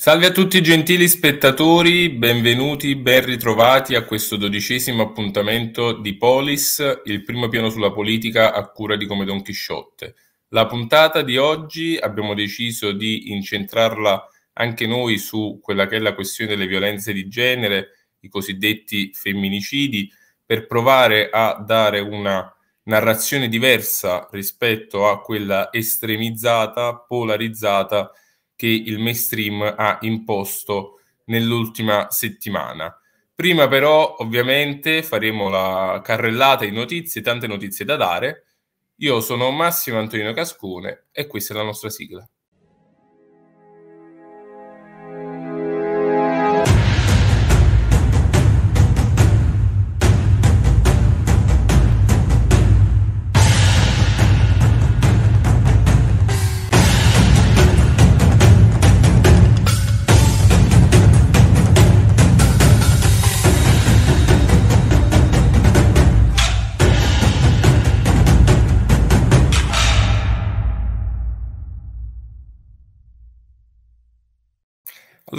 Salve a tutti gentili spettatori, benvenuti, ben ritrovati a questo dodicesimo appuntamento di Polis, il primo piano sulla politica a cura di Come Don Chisciotte. La puntata di oggi abbiamo deciso di incentrarla anche noi su quella che è la questione delle violenze di genere, i cosiddetti femminicidi, per provare a dare una narrazione diversa rispetto a quella estremizzata, polarizzata che il mainstream ha imposto nell'ultima settimana. Prima però ovviamente faremo la carrellata di notizie, tante notizie da dare. Io sono Massimo Antonino Cascone e questa è la nostra sigla.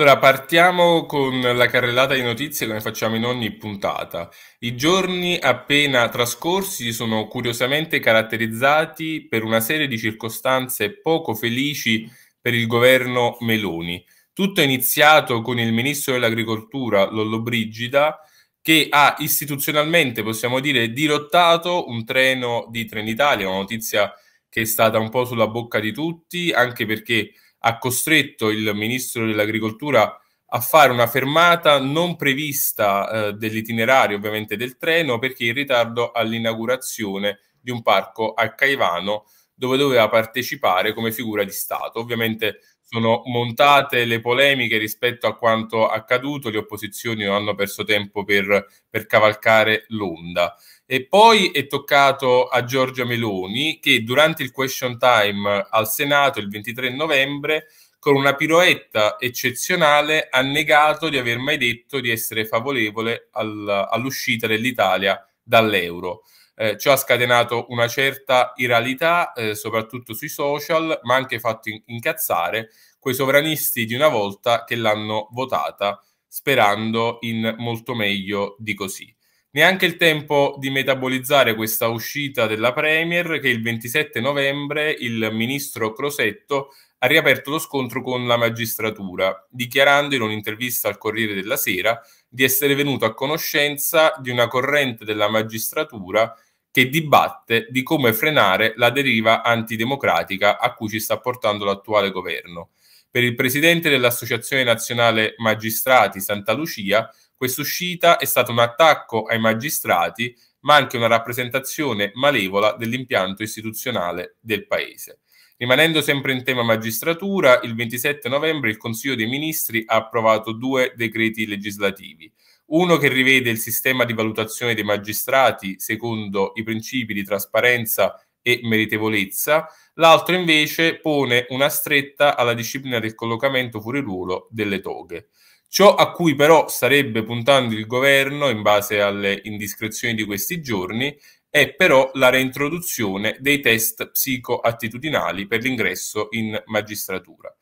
Allora, partiamo con la carrellata di notizie come facciamo in ogni puntata. I giorni appena trascorsi sono curiosamente caratterizzati per una serie di circostanze poco felici per il governo Meloni. Tutto è iniziato con il ministro dell'agricoltura Lollobrigida che ha istituzionalmente, possiamo dire, dirottato un treno di Trenitalia, una notizia che è stata un po' sulla bocca di tutti, anche perché ha costretto il ministro dell'agricoltura a fare una fermata non prevista eh, dell'itinerario ovviamente del treno perché in ritardo all'inaugurazione di un parco a Caivano dove doveva partecipare come figura di Stato. Ovviamente sono montate le polemiche rispetto a quanto accaduto, le opposizioni non hanno perso tempo per, per cavalcare l'onda. E poi è toccato a Giorgia Meloni che durante il question time al Senato il 23 novembre con una piroetta eccezionale ha negato di aver mai detto di essere favorevole al, all'uscita dell'Italia dall'euro. Eh, ciò ha scatenato una certa iralità, eh, soprattutto sui social, ma ha anche fatto in- incazzare quei sovranisti di una volta che l'hanno votata, sperando in molto meglio di così. Neanche il tempo di metabolizzare questa uscita della Premier che il 27 novembre il ministro Crosetto ha riaperto lo scontro con la magistratura, dichiarando in un'intervista al Corriere della Sera di essere venuto a conoscenza di una corrente della magistratura che dibatte di come frenare la deriva antidemocratica a cui ci sta portando l'attuale governo. Per il presidente dell'Associazione Nazionale Magistrati Santa Lucia, Quest'uscita è stato un attacco ai magistrati, ma anche una rappresentazione malevola dell'impianto istituzionale del Paese. Rimanendo sempre in tema magistratura, il 27 novembre il Consiglio dei Ministri ha approvato due decreti legislativi. Uno che rivede il sistema di valutazione dei magistrati secondo i principi di trasparenza e meritevolezza, l'altro invece pone una stretta alla disciplina del collocamento fuori ruolo delle toghe. Ciò a cui però starebbe puntando il governo in base alle indiscrezioni di questi giorni è però la reintroduzione dei test psicoattitudinali per l'ingresso in magistratura.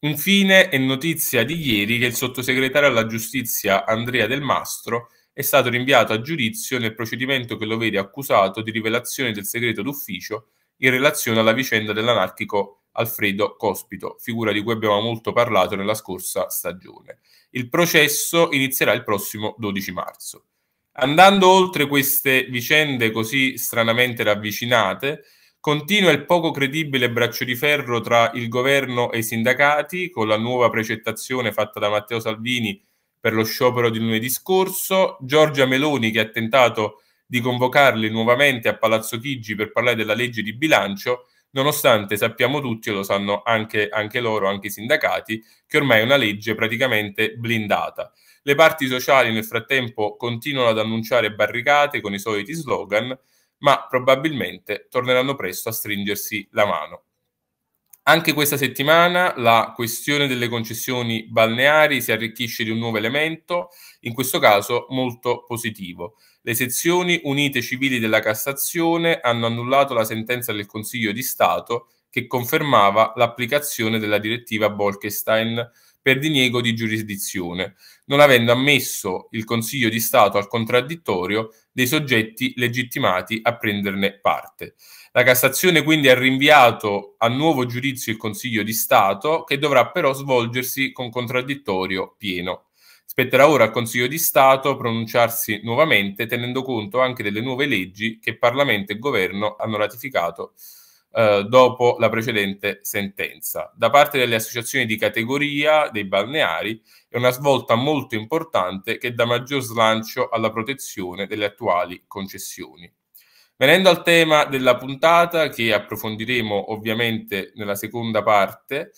Infine è notizia di ieri che il sottosegretario alla giustizia Andrea Del Mastro è stato rinviato a giudizio nel procedimento che lo vede accusato di rivelazione del segreto d'ufficio in relazione alla vicenda dell'anarchico Alfredo Cospito, figura di cui abbiamo molto parlato nella scorsa stagione. Il processo inizierà il prossimo 12 marzo. Andando oltre queste vicende così stranamente ravvicinate, continua il poco credibile braccio di ferro tra il governo e i sindacati, con la nuova precettazione fatta da Matteo Salvini per lo sciopero di lunedì scorso, Giorgia Meloni che ha tentato di convocarli nuovamente a Palazzo Chigi per parlare della legge di bilancio nonostante sappiamo tutti, e lo sanno anche, anche loro, anche i sindacati, che ormai è una legge praticamente blindata. Le parti sociali nel frattempo continuano ad annunciare barricate con i soliti slogan, ma probabilmente torneranno presto a stringersi la mano. Anche questa settimana la questione delle concessioni balneari si arricchisce di un nuovo elemento, in questo caso molto positivo. Le sezioni unite civili della Cassazione hanno annullato la sentenza del Consiglio di Stato che confermava l'applicazione della direttiva Bolkestein per diniego di giurisdizione, non avendo ammesso il Consiglio di Stato al contraddittorio dei soggetti legittimati a prenderne parte. La Cassazione quindi ha rinviato a nuovo giudizio il Consiglio di Stato, che dovrà però svolgersi con contraddittorio pieno. Spetterà ora al Consiglio di Stato pronunciarsi nuovamente, tenendo conto anche delle nuove leggi che Parlamento e Governo hanno ratificato eh, dopo la precedente sentenza. Da parte delle associazioni di categoria dei balneari è una svolta molto importante che dà maggior slancio alla protezione delle attuali concessioni. Venendo al tema della puntata, che approfondiremo ovviamente nella seconda parte,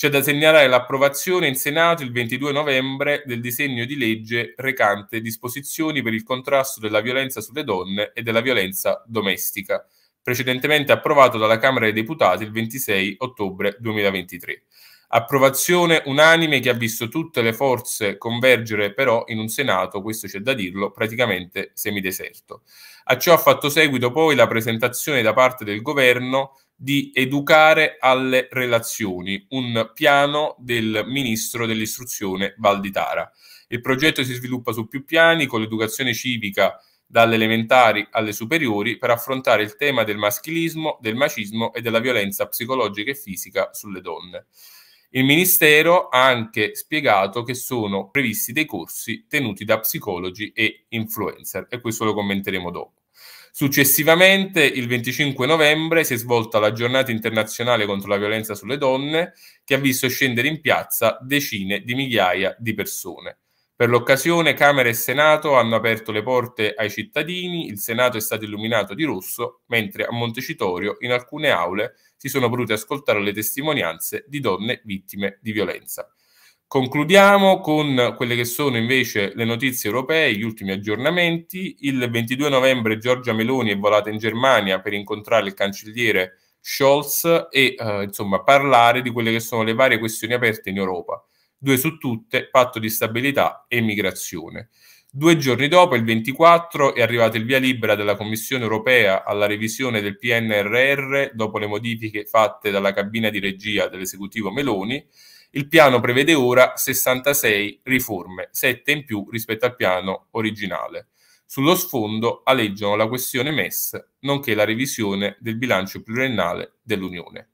c'è da segnalare l'approvazione in Senato il 22 novembre del disegno di legge recante disposizioni per il contrasto della violenza sulle donne e della violenza domestica, precedentemente approvato dalla Camera dei Deputati il 26 ottobre 2023. Approvazione unanime che ha visto tutte le forze convergere però in un Senato, questo c'è da dirlo, praticamente semideserto. A ciò ha fatto seguito poi la presentazione da parte del governo di educare alle relazioni, un piano del ministro dell'istruzione Valditara. Il progetto si sviluppa su più piani, con l'educazione civica dalle elementari alle superiori, per affrontare il tema del maschilismo, del macismo e della violenza psicologica e fisica sulle donne. Il Ministero ha anche spiegato che sono previsti dei corsi tenuti da psicologi e influencer e questo lo commenteremo dopo. Successivamente, il 25 novembre, si è svolta la giornata internazionale contro la violenza sulle donne, che ha visto scendere in piazza decine di migliaia di persone. Per l'occasione Camera e Senato hanno aperto le porte ai cittadini, il Senato è stato illuminato di rosso, mentre a Montecitorio in alcune aule si sono volute ascoltare le testimonianze di donne vittime di violenza. Concludiamo con quelle che sono invece le notizie europee, gli ultimi aggiornamenti. Il 22 novembre Giorgia Meloni è volata in Germania per incontrare il cancelliere Scholz e eh, insomma parlare di quelle che sono le varie questioni aperte in Europa. Due su tutte, patto di stabilità e migrazione. Due giorni dopo, il 24, è arrivato il via libera della Commissione europea alla revisione del PNRR dopo le modifiche fatte dalla cabina di regia dell'esecutivo Meloni. Il piano prevede ora 66 riforme, 7 in più rispetto al piano originale. Sullo sfondo alleggiano la questione MES, nonché la revisione del bilancio pluriennale dell'Unione.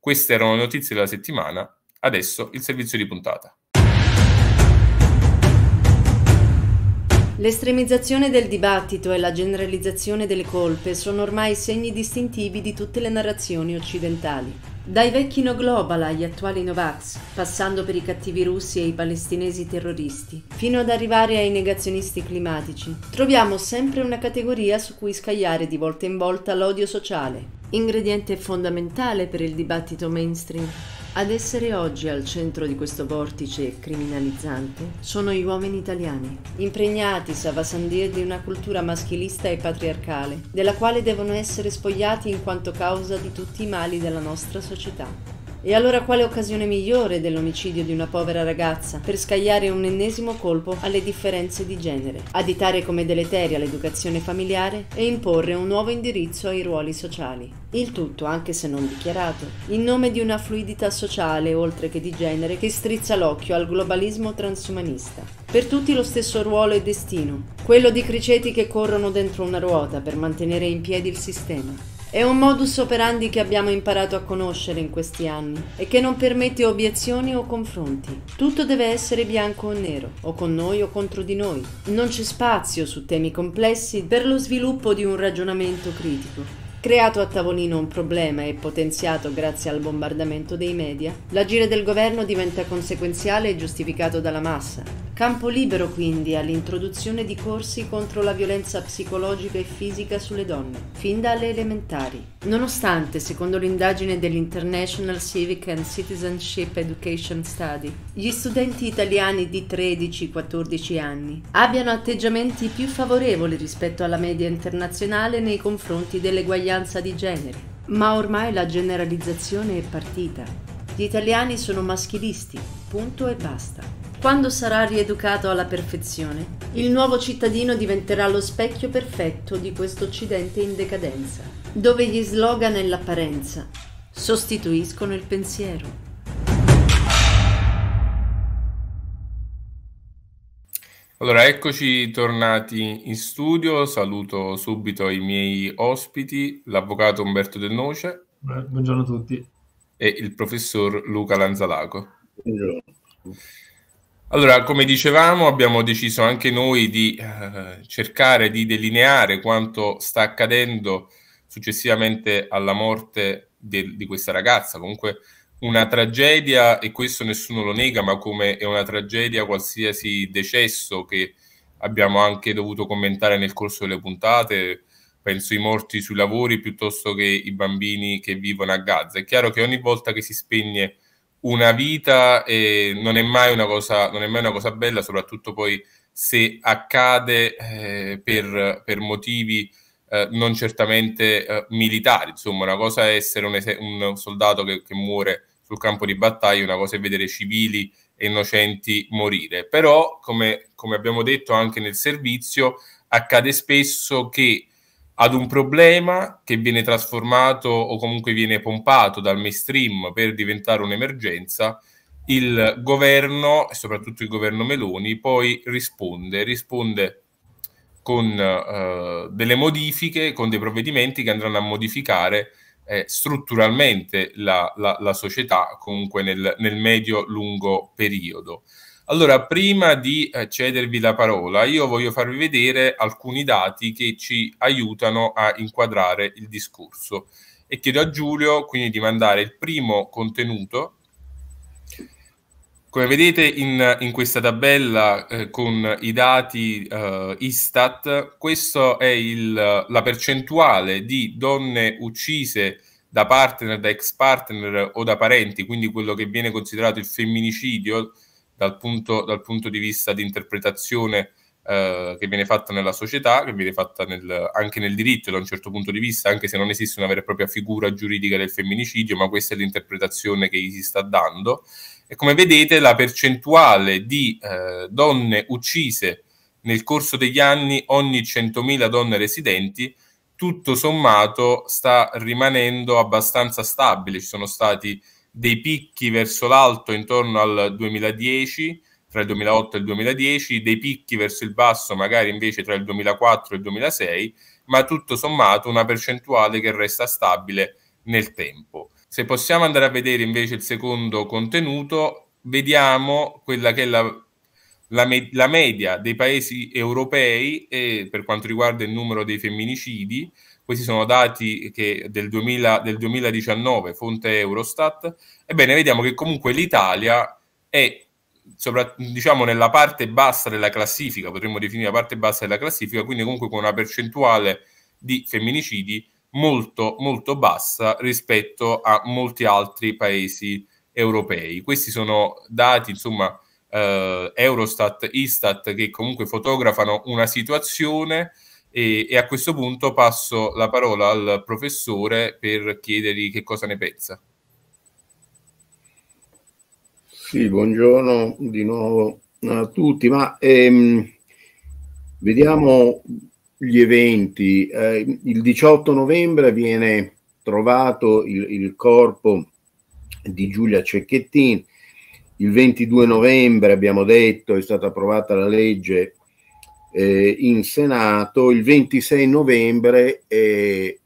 Queste erano le notizie della settimana, adesso il servizio di puntata. L'estremizzazione del dibattito e la generalizzazione delle colpe sono ormai segni distintivi di tutte le narrazioni occidentali. Dai vecchi no global agli attuali Novax, passando per i cattivi russi e i palestinesi terroristi, fino ad arrivare ai negazionisti climatici, troviamo sempre una categoria su cui scagliare di volta in volta l'odio sociale, ingrediente fondamentale per il dibattito mainstream. Ad essere oggi al centro di questo vortice criminalizzante sono gli uomini italiani, impregnati, Savasandir, di una cultura maschilista e patriarcale, della quale devono essere spogliati in quanto causa di tutti i mali della nostra società. E allora quale occasione migliore dell'omicidio di una povera ragazza per scagliare un ennesimo colpo alle differenze di genere, additare come deleteria l'educazione familiare e imporre un nuovo indirizzo ai ruoli sociali. Il tutto, anche se non dichiarato, in nome di una fluidità sociale oltre che di genere che strizza l'occhio al globalismo transumanista. Per tutti lo stesso ruolo e destino, quello di criceti che corrono dentro una ruota per mantenere in piedi il sistema. È un modus operandi che abbiamo imparato a conoscere in questi anni e che non permette obiezioni o confronti. Tutto deve essere bianco o nero, o con noi o contro di noi. Non c'è spazio su temi complessi per lo sviluppo di un ragionamento critico. Creato a tavolino un problema e potenziato grazie al bombardamento dei media, l'agire del governo diventa conseguenziale e giustificato dalla massa. Campo libero quindi all'introduzione di corsi contro la violenza psicologica e fisica sulle donne, fin dalle elementari. Nonostante, secondo l'indagine dell'International Civic and Citizenship Education Study, gli studenti italiani di 13-14 anni abbiano atteggiamenti più favorevoli rispetto alla media internazionale nei confronti dell'eguaglianza uguaglianza di genere, ma ormai la generalizzazione è partita. Gli italiani sono maschilisti, punto e basta. Quando sarà rieducato alla perfezione, il nuovo cittadino diventerà lo specchio perfetto di questo Occidente in decadenza, dove gli slogan e l'apparenza sostituiscono il pensiero. Allora, eccoci tornati in studio. Saluto subito i miei ospiti, l'avvocato Umberto Del Noce. Buongiorno a tutti. E il professor Luca Lanzalaco. Buongiorno. Allora, come dicevamo, abbiamo deciso anche noi di eh, cercare di delineare quanto sta accadendo successivamente alla morte del, di questa ragazza. Comunque, una tragedia, e questo nessuno lo nega, ma come è una tragedia qualsiasi decesso che abbiamo anche dovuto commentare nel corso delle puntate, penso ai morti sui lavori piuttosto che i bambini che vivono a Gaza. È chiaro che ogni volta che si spegne una vita eh, non, è mai una cosa, non è mai una cosa bella, soprattutto poi se accade eh, per, per, motivi eh, non certamente eh, militari. Insomma, una cosa è essere un, es- un soldato che, che muore sul campo di battaglia, una cosa è vedere civili e innocenti morire. Però, come, come abbiamo detto anche nel servizio, accade spesso che ad un problema che viene trasformato o comunque viene pompato dal mainstream per diventare un'emergenza, il governo, e soprattutto il governo Meloni, poi risponde, risponde con eh, delle modifiche, con dei provvedimenti che andranno a modificare eh, strutturalmente la, la, la, società comunque nel, nel medio-lungo periodo. Allora, prima di eh, cedervi la parola, io voglio farvi vedere alcuni dati che ci aiutano a inquadrare il discorso e chiedo a Giulio quindi di mandare il primo contenuto come vedete in, in questa tabella eh, con i dati eh, Istat, questa è il, la percentuale di donne uccise da partner, da ex partner o da parenti, quindi quello che viene considerato il femminicidio dal punto, dal punto di vista di interpretazione eh, che viene fatta nella società, che viene fatta nel, anche nel diritto da un certo punto di vista, anche se non esiste una vera e propria figura giuridica del femminicidio, ma questa è l'interpretazione che gli si sta dando e come vedete la percentuale di eh, donne uccise nel corso degli anni ogni 100.000 donne residenti tutto sommato sta rimanendo abbastanza stabile, ci sono stati dei picchi verso l'alto intorno al 2010, tra il 2008 e il 2010, dei picchi verso il basso magari invece tra il 2004 e il 2006, ma tutto sommato una percentuale che resta stabile nel tempo. Se possiamo andare a vedere invece il secondo contenuto, vediamo quella che è la, la, me la media dei paesi europei e per quanto riguarda il numero dei femminicidi. Questi sono dati che del, 2000, del 2019, fonte Eurostat. Ebbene, vediamo che comunque l'Italia è sopra, diciamo nella parte bassa della classifica, potremmo definire la parte bassa della classifica, quindi comunque con una percentuale di femminicidi molto molto bassa rispetto a molti altri paesi europei. Questi sono dati, insomma, eh, Eurostat, Istat che comunque fotografano una situazione e, e, a questo punto passo la parola al professore per chiedergli che cosa ne pensa. Sì, buongiorno di nuovo a tutti, ma ehm, vediamo gli eventi. Eh, il 18 novembre viene trovato il, il corpo di Giulia Cecchettin. Il 22 novembre, abbiamo detto, è stata approvata la legge eh, in Senato. Il 26 novembre eh,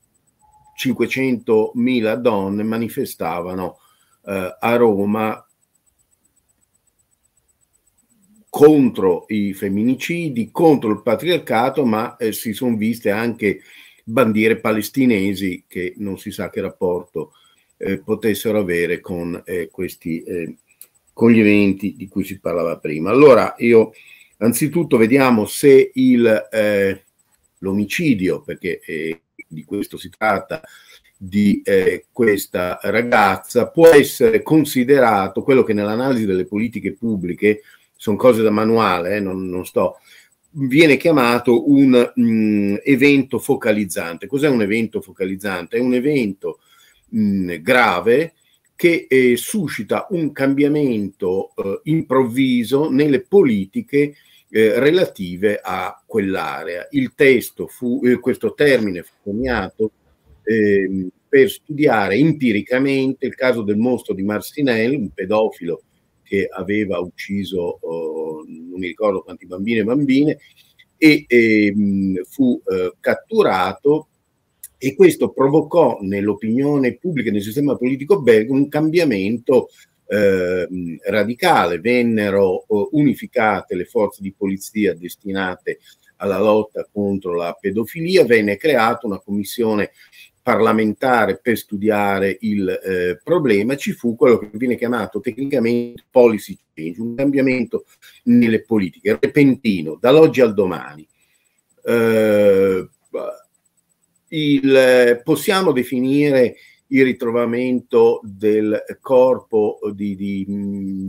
500.000 donne manifestavano eh, a Roma contro i femminicidi, contro il patriarcato, ma eh, si sono viste anche bandiere palestinesi che non si sa che rapporto eh, potessero avere con, eh, questi, eh, con gli eventi di cui si parlava prima. Allora io anzitutto vediamo se il, eh, l'omicidio, perché eh, di questo si tratta, di eh, questa ragazza può essere considerato quello che nell'analisi delle politiche pubbliche sono cose da manuale, eh, non, non, sto, viene chiamato un mh, mm, evento focalizzante. Cos'è un evento focalizzante? È un evento mh, mm, grave che eh, suscita un cambiamento eh, improvviso nelle politiche eh, relative a quell'area. Il testo fu, eh, questo termine fu coniato ehm, per studiare empiricamente il caso del mostro di Marcinelle, un pedofilo che aveva ucciso, oh, non mi ricordo quanti bambini e bambine, e eh, fu eh, catturato e questo provocò nell'opinione pubblica, nel sistema politico belga, un cambiamento eh, radicale. Vennero oh, unificate le forze di polizia destinate alla lotta contro la pedofilia, venne creata una commissione parlamentare per studiare il eh, problema, ci fu quello che viene chiamato tecnicamente policy change, un cambiamento nelle politiche repentino, dall'oggi al domani. Eh, il, possiamo definire il ritrovamento del corpo di, di,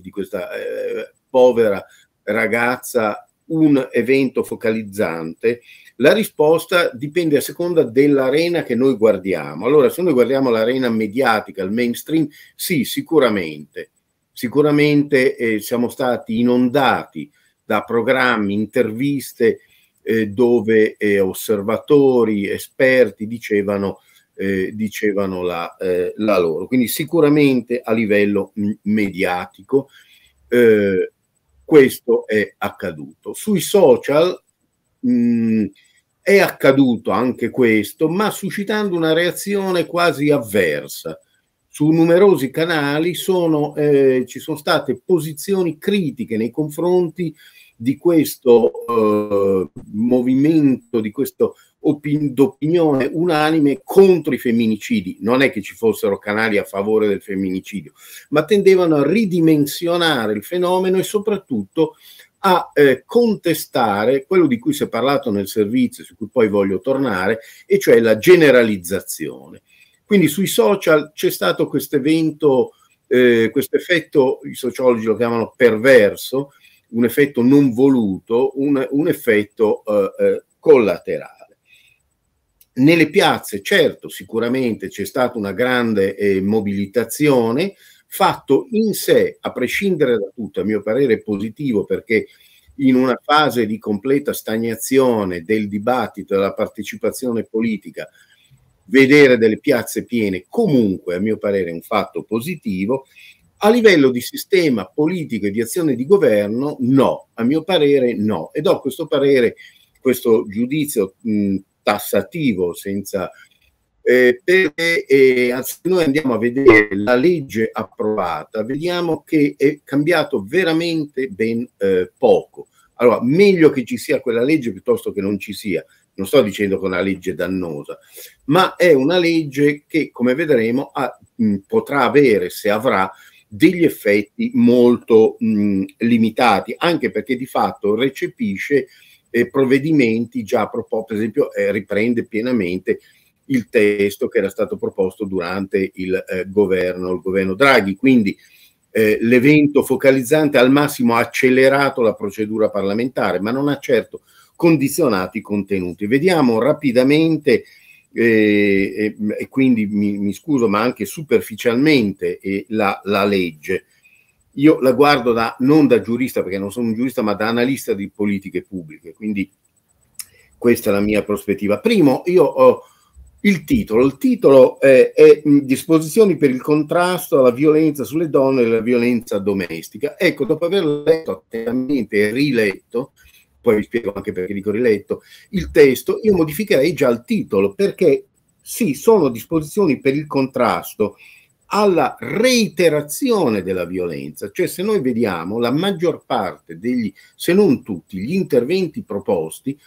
di questa eh, povera ragazza un evento focalizzante la risposta dipende a seconda dell'arena che noi guardiamo. Allora, se noi guardiamo l'arena mediatica, il mainstream, sì, sicuramente, sicuramente eh, siamo stati inondati da programmi, interviste eh, dove eh, osservatori, esperti dicevano, eh, dicevano la, eh, la, loro. Quindi sicuramente a livello m- mm, mediatico eh, questo è accaduto. Sui social mh, mm, è accaduto anche questo, ma suscitando una reazione quasi avversa. Su numerosi canali sono, eh, ci sono state posizioni critiche nei confronti di questo eh, movimento, di questa opin- opinione unanime contro i femminicidi. Non è che ci fossero canali a favore del femminicidio, ma tendevano a ridimensionare il fenomeno e soprattutto a eh, contestare quello di cui si è parlato nel servizio, su cui poi voglio tornare, e cioè la generalizzazione. Quindi sui social c'è stato questo evento, eh, questo effetto, i sociologi lo chiamano perverso, un effetto non voluto, un, un effetto eh, eh collaterale. Nelle piazze, certo, sicuramente c'è stata una grande eh, mobilitazione, fatto in sé, a prescindere da tutto, a mio parere positivo perché in una fase di completa stagnazione del dibattito e della partecipazione politica, vedere delle piazze piene comunque, a mio parere, è un fatto positivo. A livello di sistema politico e di azione di governo, no, a mio parere no. E do questo parere, questo giudizio mh, tassativo, senza eh, perché eh, anziché noi andiamo a vedere la legge approvata, vediamo che è cambiato veramente ben eh, poco. Allora, meglio che ci sia quella legge piuttosto che non ci sia. Non sto dicendo che è una legge dannosa, ma è una legge che, come vedremo, ha, mh, potrà avere, se avrà, degli effetti molto mh, limitati, anche perché di fatto recepisce eh, provvedimenti già proposti, per esempio eh, riprende pienamente il testo che era stato proposto durante il, eh, governo, il governo, Draghi. Quindi eh, l'evento focalizzante al massimo ha accelerato la procedura parlamentare, ma non ha certo condizionato i contenuti. Vediamo rapidamente eh, e mm, quindi mi, mi, scuso, ma anche superficialmente eh, la, la legge. Io la guardo da, non da giurista, perché non sono un giurista, ma da analista di politiche pubbliche, quindi questa è la mia prospettiva. Primo, io ho il titolo. Il titolo eh, è, è Disposizioni per il contrasto alla violenza sulle donne e alla violenza domestica. Ecco, dopo aver letto attentamente e riletto, poi vi spiego anche perché dico riletto, il testo, io modificherei già il titolo perché sì, sono disposizioni per il contrasto alla reiterazione della violenza, cioè se noi vediamo la maggior parte degli, se non tutti, gli interventi proposti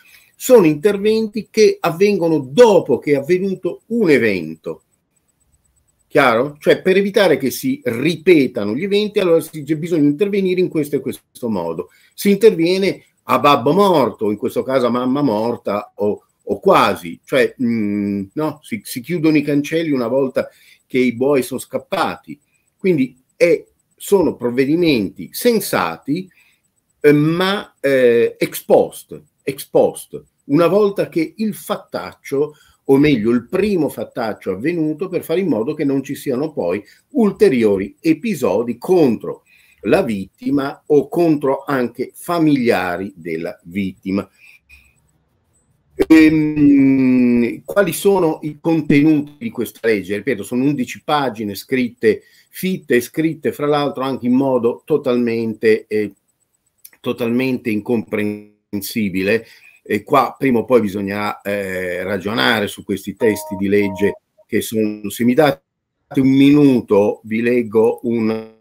sono interventi che avvengono dopo che è avvenuto un evento. Chiaro? Cioè, per evitare che si ripetano gli eventi, allora si dice bisogna intervenire in questo e questo modo. Si interviene a babbo morto, in questo caso a mamma morta o, o quasi, cioè mh, mm, no, si, si chiudono i cancelli una volta che i buoi sono scappati. Quindi è, sono provvedimenti sensati, eh, ma eh, ex post, ex post una volta che il fattaccio, o meglio il primo fattaccio avvenuto, per fare in modo che non ci siano poi ulteriori episodi contro la vittima o contro anche familiari della vittima. Ehm, quali sono i contenuti di questa legge? Ripeto, sono 11 pagine scritte fitte, scritte fra l'altro anche in modo totalmente, eh, totalmente incomprensibile. E qua prima o poi bisognerà eh, ragionare su questi testi di legge che sono... Se mi date un minuto vi leggo un...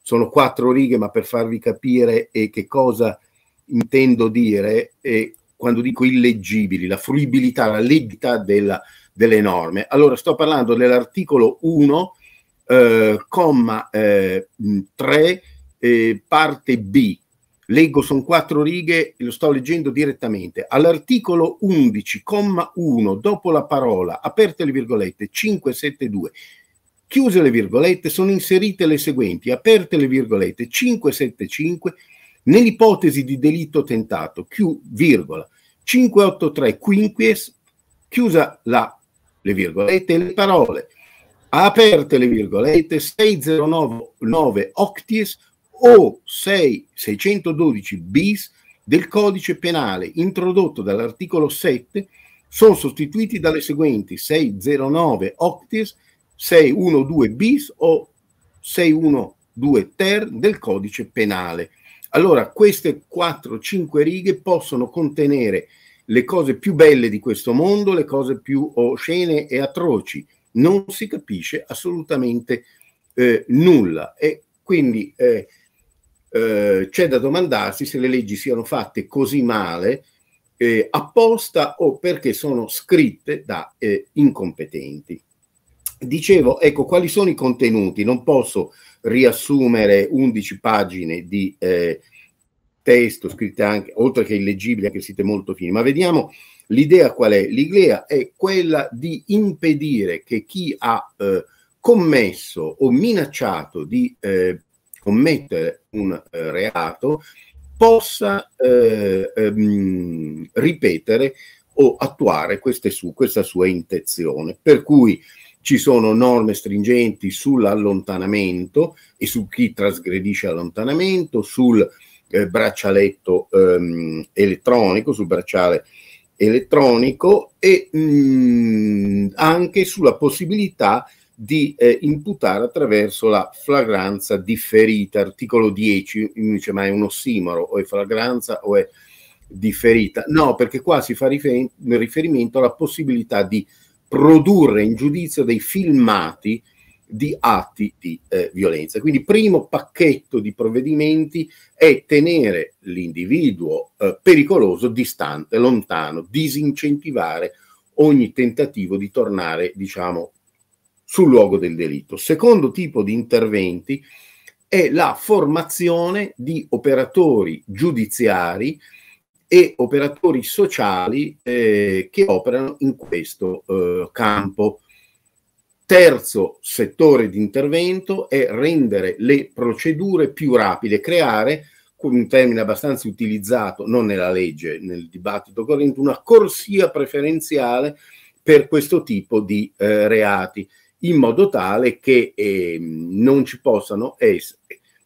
Sono quattro righe, ma per farvi capire eh, che cosa intendo dire eh, quando dico illeggibili, la fruibilità, la legità della, delle norme. Allora, sto parlando dell'articolo 1, eh, comma eh, 3, eh, parte B, leggo, sono quattro righe, lo sto leggendo direttamente. All'articolo 11,1, dopo la parola, aperte le virgolette, 572, chiuse le virgolette, sono inserite le seguenti, aperte le virgolette, 575, nell'ipotesi di delitto tentato, chiù, virgola, 583 quinquies, chiusa la, le virgolette, le parole, aperte le virgolette, 6099, octies, o 6, 612 bis del codice penale introdotto dall'articolo 7 sono sostituiti dalle seguenti 609 octis, 612 bis o 612 ter del codice penale. Allora, queste 4-5 righe possono contenere le cose più belle di questo mondo, le cose più oscene e atroci. Non si capisce assolutamente eh, nulla. E quindi eh, eh, c'è da domandarsi se le leggi siano fatte così male eh, apposta o perché sono scritte da eh, incompetenti. Dicevo, ecco, quali sono i contenuti? Non posso riassumere 11 pagine di eh, testo scritte anche, oltre che illegibili, anche siete molto fini, ma vediamo l'idea qual è? L'idea è quella di impedire che chi ha eh, commesso o minacciato di eh, commettere un eh, reato possa eh, ehm, ripetere o attuare queste su, questa sua intenzione. Per cui ci sono norme stringenti sull'allontanamento e su chi trasgredisce allontanamento, sul eh, braccialetto ehm, elettronico, sul bracciale elettronico e mh, mm, anche sulla possibilità di di eh, imputare attraverso la flagranza differita, articolo 10, mi dice ma è un ossimoro, o è flagranza o è differita. No, perché qua si fa rifer- riferimento alla possibilità di produrre in giudizio dei filmati di atti di eh, violenza. Quindi primo pacchetto di provvedimenti è tenere l'individuo eh, pericoloso distante, lontano, disincentivare ogni tentativo di tornare, diciamo, sul luogo del delitto. Secondo tipo di interventi è la formazione di operatori giudiziari e operatori sociali eh, che operano in questo eh, campo. Terzo settore di intervento è rendere le procedure più rapide, creare un termine abbastanza utilizzato non nella legge, nel dibattito corrente, una corsia preferenziale per questo tipo di eh, reati in modo tale che eh, non ci possano essere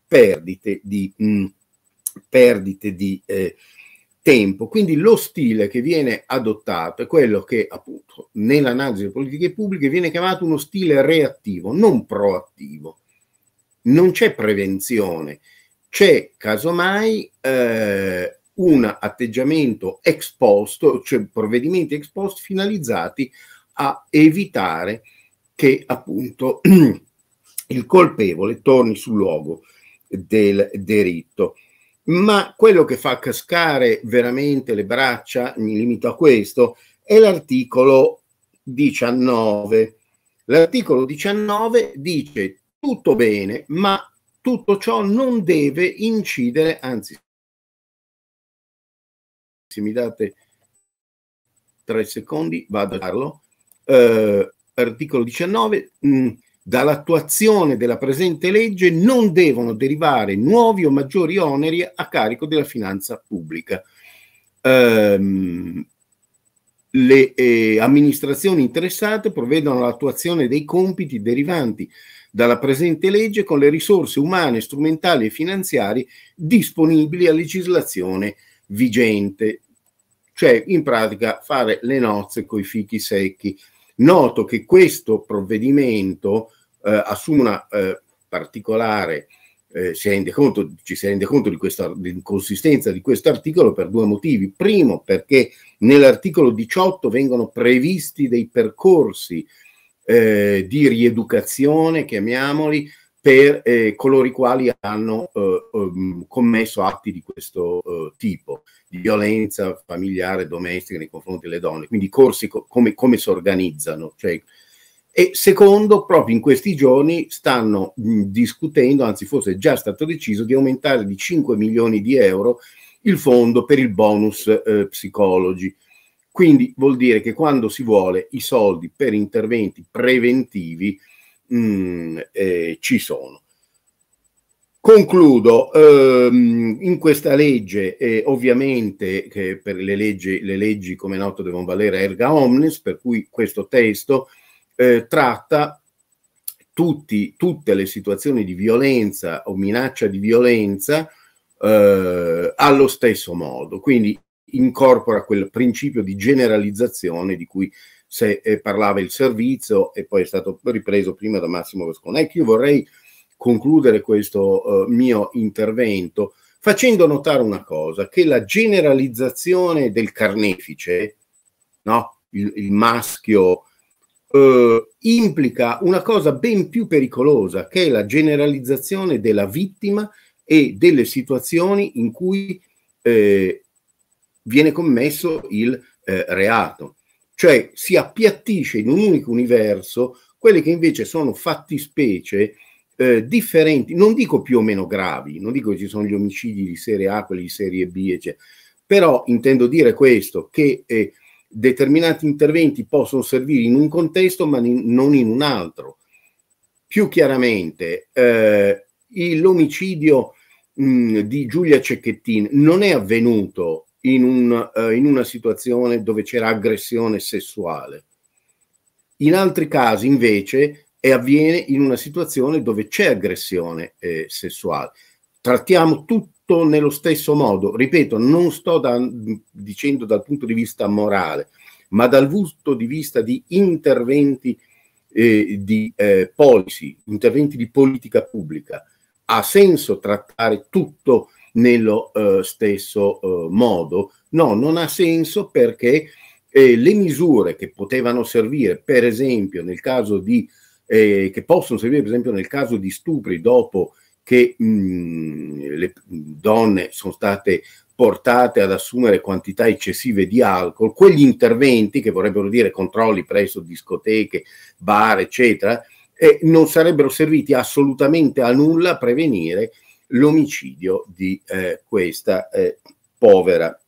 perdite di, mh, mm, perdite di eh, tempo. Quindi lo stile che viene adottato è quello che appunto nell'analisi delle politiche pubbliche viene chiamato uno stile reattivo, non proattivo. Non c'è prevenzione, c'è casomai eh, un atteggiamento ex post, cioè provvedimenti ex post finalizzati a evitare eh, che appunto il colpevole torni sul luogo del delitto. Ma quello che fa cascare veramente le braccia, mi limito a questo, è l'articolo 19. L'articolo 19 dice tutto bene, ma tutto ciò non deve incidere, anzi, se mi date tre secondi, vado a darlo. Eh, articolo 19, mh, mm, dall'attuazione della presente legge non devono derivare nuovi o maggiori oneri a carico della finanza pubblica. Ehm, le eh, amministrazioni interessate provvedono all'attuazione dei compiti derivanti dalla presente legge con le risorse umane, strumentali e finanziarie disponibili a legislazione vigente. Cioè, in pratica, fare le nozze coi fichi secchi. Noto che questo provvedimento eh, assume una eh, particolare, eh, si rende conto, ci si rende conto di questa inconsistenza di questo articolo per due motivi. Primo, perché nell'articolo 18 vengono previsti dei percorsi eh, di rieducazione, chiamiamoli, per eh, coloro i quali hanno eh, ehm, commesso atti di questo eh, tipo, di violenza familiare, domestica nei confronti delle donne, quindi corsi co- come, come, si organizzano. Cioè, e secondo, proprio in questi giorni stanno mh, discutendo, anzi forse è già stato deciso, di aumentare di 5 milioni di euro il fondo per il bonus eh, psicologi. Quindi vuol dire che quando si vuole i soldi per interventi preventivi, mh, mm, eh, ci sono. Concludo, ehm, in questa legge eh, ovviamente che per le leggi, le leggi come noto devono valere erga omnes, per cui questo testo eh, tratta tutti, tutte le situazioni di violenza o minaccia di violenza eh, allo stesso modo, quindi incorpora quel principio di generalizzazione di cui se eh, parlava il servizio e poi è stato ripreso prima da Massimo Vesconecchi. Ecco, io vorrei concludere questo eh, mio intervento facendo notare una cosa, che la generalizzazione del carnefice, no? il, il, maschio, eh, implica una cosa ben più pericolosa, che è la generalizzazione della vittima e delle situazioni in cui eh, viene commesso il eh, reato cioè si appiattisce in un unico universo quelle che invece sono fattispecie eh, differenti, non dico più o meno gravi, non dico che ci sono gli omicidi di serie A, quelli di serie B, eccetera, però intendo dire questo, che eh, determinati interventi possono servire in un contesto ma in, non in un altro. Più chiaramente, eh, l'omicidio mh, di Giulia Cecchettin non è avvenuto in, un, eh, in una situazione dove c'era aggressione sessuale. In altri casi invece e avviene in una situazione dove c'è aggressione eh, sessuale. Trattiamo tutto nello stesso modo, ripeto, non sto da, dicendo dal punto di vista morale, ma dal punto di vista di interventi eh, di eh, policy, interventi di politica pubblica. Ha senso trattare tutto nello eh, stesso eh, modo. No, non ha senso perché eh, le misure che potevano servire, per esempio, nel caso di eh, che possono servire, per esempio, nel caso di stupri dopo che mh, mm, le donne sono state portate ad assumere quantità eccessive di alcol, quegli interventi che vorrebbero dire controlli presso discoteche, bar, eccetera, eh, non sarebbero serviti assolutamente a nulla a prevenire l'omicidio di eh, questa eh, povera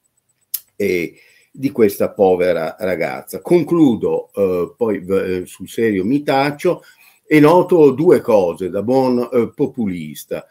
eh, di questa povera ragazza. Concludo, eh, poi eh, sul serio mi taccio, e noto due cose da buon eh, populista.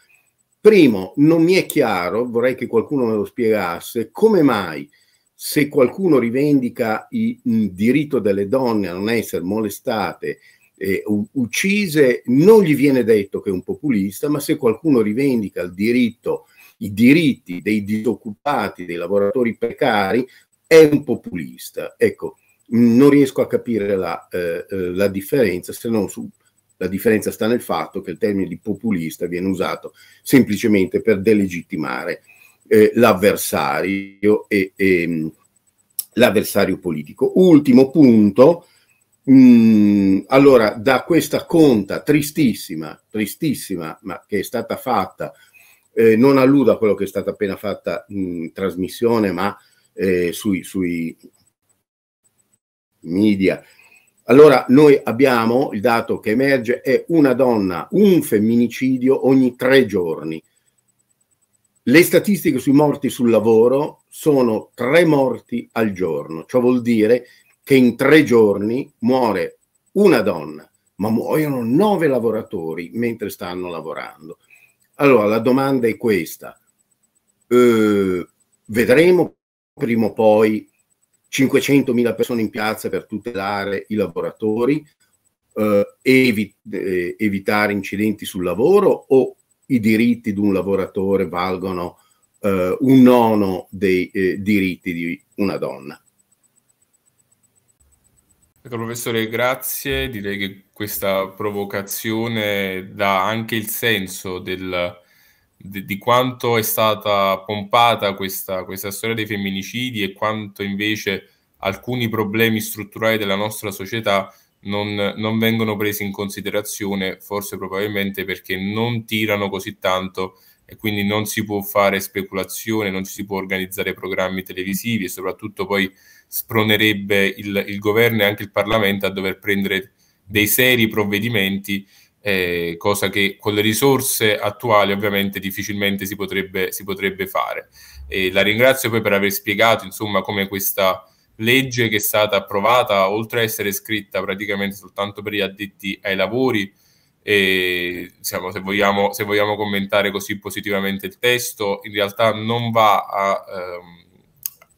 Primo, non mi è chiaro, vorrei che qualcuno me lo spiegasse, come mai se qualcuno rivendica il diritto delle donne a non essere molestate eh, uccise, non gli viene detto che è un populista, ma se qualcuno rivendica il diritto, i diritti dei disoccupati, dei lavoratori precari, è un populista. Ecco, non riesco a capire la, eh, eh la differenza, se non su, la differenza sta nel fatto che il termine di populista viene usato semplicemente per delegittimare eh, l'avversario e, e, ehm, l'avversario politico. Ultimo punto, Mm, allora, da questa conta tristissima, tristissima, ma che è stata fatta, eh, non alludo a quello che è stata appena fatta in trasmissione, ma eh, sui, sui media. Allora, noi abbiamo il dato che emerge è una donna, un femminicidio ogni tre giorni. Le statistiche sui morti sul lavoro sono tre morti al giorno, ciò vuol dire che in tre giorni muore una donna, ma muoiono nove lavoratori mentre stanno lavorando. Allora la domanda è questa. Eh, vedremo prima o poi 500.000 persone in piazza per tutelare i lavoratori eh, evi- eh, evitare incidenti sul lavoro o i diritti di un lavoratore valgono eh, un nono dei eh, diritti di una donna? Eh, professore, grazie. Direi che questa provocazione dà anche il senso del, di, di, quanto è stata pompata questa, questa storia dei femminicidi e quanto invece alcuni problemi strutturali della nostra società non, non vengono presi in considerazione, forse probabilmente perché non tirano così tanto e quindi non si può fare speculazione, non si può organizzare programmi televisivi e soprattutto poi spronerebbe il, il governo e anche il Parlamento a dover prendere dei seri provvedimenti, eh, cosa che con le risorse attuali ovviamente difficilmente si potrebbe, si potrebbe fare. E la ringrazio poi per aver spiegato insomma come questa legge che è stata approvata, oltre a essere scritta praticamente soltanto per gli addetti ai lavori, e diciamo, se, vogliamo, se, vogliamo, commentare così positivamente il testo, in realtà non va a ehm,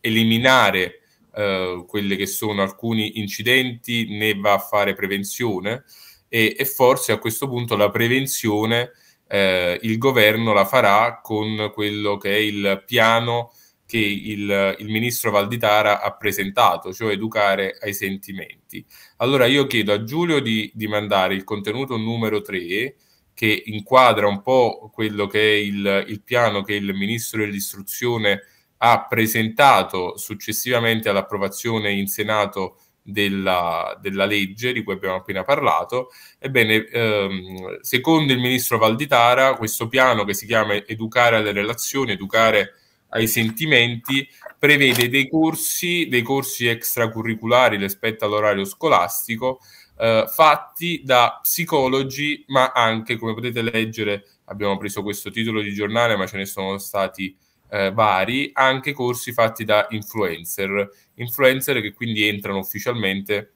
eliminare eh, quelli che sono alcuni incidenti né va a fare prevenzione e, e forse a questo punto la prevenzione eh, il governo la farà con quello che è il piano che il, il, ministro Valditara ha presentato, cioè educare ai sentimenti. Allora io chiedo a Giulio di, di mandare il contenuto numero 3 che inquadra un po' quello che è il, il piano che il ministro dell'istruzione ha presentato successivamente all'approvazione in Senato della, della, legge di cui abbiamo appena parlato. Ebbene, ehm, secondo il ministro Valditara, questo piano che si chiama Educare alle relazioni, educare ai sentimenti, prevede dei corsi, dei corsi extracurriculari rispetto all'orario scolastico, eh, fatti da psicologi, ma anche, come potete leggere, abbiamo preso questo titolo di giornale, ma ce ne sono stati eh, vari, anche corsi fatti da influencer, influencer che quindi entrano ufficialmente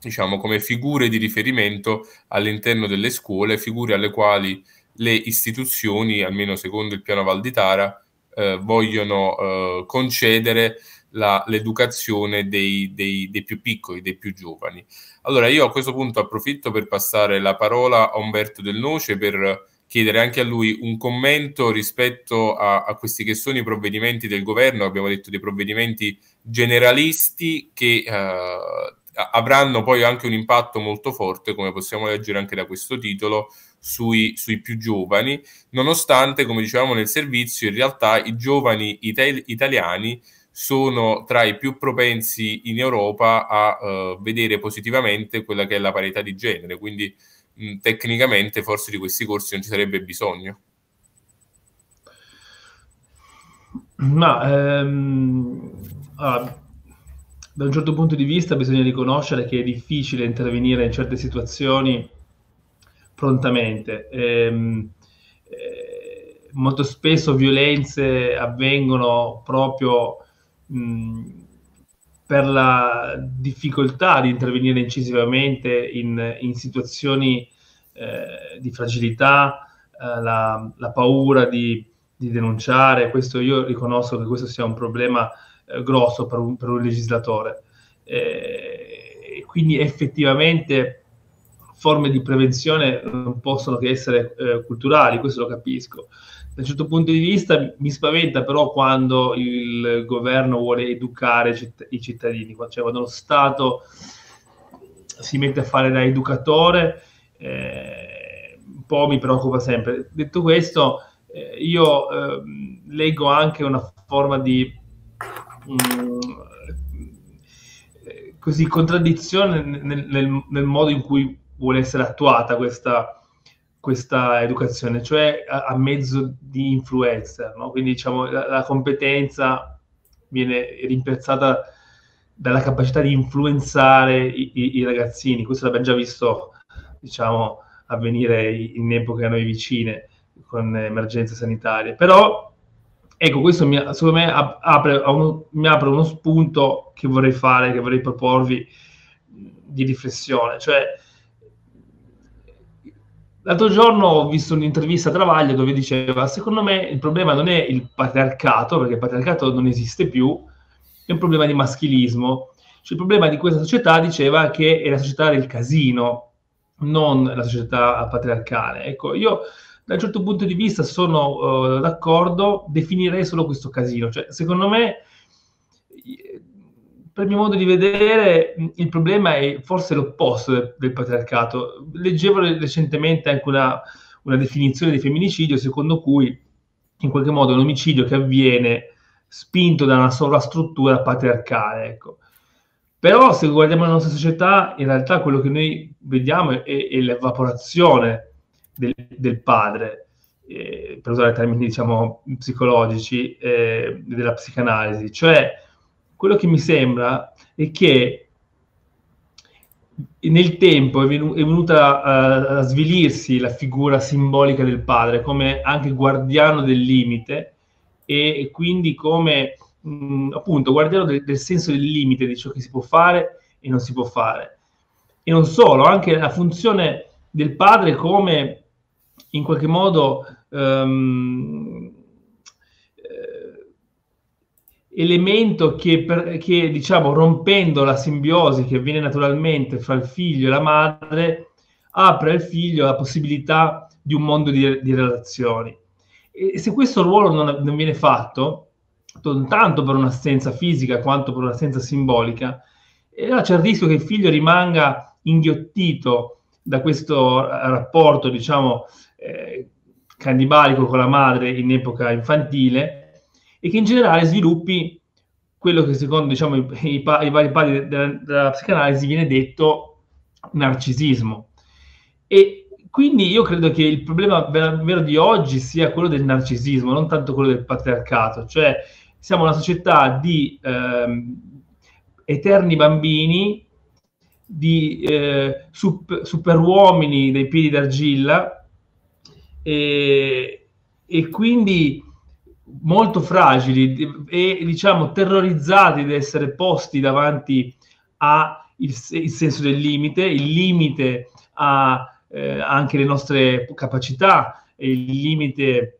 diciamo come figure di riferimento all'interno delle scuole, figure alle quali le istituzioni, almeno secondo il piano Valditara, eh, vogliono eh, concedere la, l'educazione dei, dei, dei, più piccoli, dei più giovani. Allora io a questo punto approfitto per passare la parola a Umberto Del Noce per chiedere anche a lui un commento rispetto a, a questi che sono i provvedimenti del governo, abbiamo detto dei provvedimenti generalisti che eh, avranno poi anche un impatto molto forte, come possiamo leggere anche da questo titolo, sui, sui, più giovani, nonostante, come dicevamo nel servizio, in realtà i giovani itali- italiani sono tra i più propensi in Europa a eh, vedere positivamente quella che è la parità di genere, quindi mh, tecnicamente forse di questi corsi non ci sarebbe bisogno. Ma ehm, ah, da un certo punto di vista bisogna riconoscere che è difficile intervenire in certe situazioni prontamente. Ehm, eh, molto spesso violenze avvengono proprio mh, per la difficoltà di intervenire incisivamente in, in situazioni eh, di fragilità, eh, la, la, paura di, di, denunciare. Questo io riconosco che questo sia un problema eh, grosso per un, per un legislatore. Eh, quindi effettivamente forme di prevenzione non possono che essere eh, culturali, questo lo capisco. Da un certo punto di vista mi spaventa però quando il governo vuole educare citt- i cittadini, cioè quando lo Stato si mette a fare da educatore, eh, un po' mi preoccupa sempre. Detto questo, eh, io ehm, leggo anche una forma di... Mh, mm, eh, così contraddizione nel, nel, nel, modo in cui vuole essere attuata questa, questa educazione, cioè a, a, mezzo di influencer, no? quindi diciamo la, la competenza viene rimpiazzata dalla capacità di influenzare i, i, i, ragazzini, questo l'abbiamo già visto diciamo avvenire in epoche a noi vicine con emergenze sanitarie, però ecco questo mi, secondo me apre, un, mi apre uno spunto che vorrei fare, che vorrei proporvi di riflessione, cioè L'altro giorno ho visto un'intervista a Travaglio dove diceva: Secondo me il problema non è il patriarcato, perché il patriarcato non esiste più, è un problema di maschilismo. Cioè, il problema di questa società diceva che è la società del casino, non la società patriarcale. Ecco, io da un certo punto di vista sono uh, d'accordo, definirei solo questo casino. Cioè, secondo me per mio modo di vedere, il problema è forse l'opposto del, del patriarcato. Leggevo recentemente anche una, una, definizione di femminicidio secondo cui in qualche modo è un omicidio che avviene spinto da una sovrastruttura patriarcale. Ecco. Però se guardiamo la nostra società, in realtà quello che noi vediamo è, è l'evaporazione del, del padre, eh, per usare termini diciamo, psicologici, eh, della psicanalisi. Cioè, quello che mi sembra è che nel tempo è, venuta a, svilirsi la figura simbolica del padre come anche guardiano del limite e, quindi come appunto guardiano del, del, senso del limite di ciò che si può fare e non si può fare. E non solo, anche la funzione del padre come in qualche modo um, elemento che, per, che, diciamo rompendo la simbiosi che avviene naturalmente fra il figlio e la madre apre al figlio la possibilità di un mondo di, di relazioni e se questo ruolo non, non, viene fatto tanto per un'assenza fisica quanto per un'assenza simbolica allora c'è il rischio che il figlio rimanga inghiottito da questo rapporto diciamo eh, cannibalico con la madre in epoca infantile e che in generale sviluppi quello che secondo diciamo, i, pa- i vari padri della, della psicanalisi viene detto narcisismo. E quindi io credo che il problema vero di oggi sia quello del narcisismo, non tanto quello del patriarcato, cioè siamo una società di ehm, eterni bambini, di eh, sup- superuomini dai piedi d'argilla e, e quindi molto fragili e diciamo terrorizzati di essere posti davanti al senso del limite, il limite a eh, anche le nostre capacità, il limite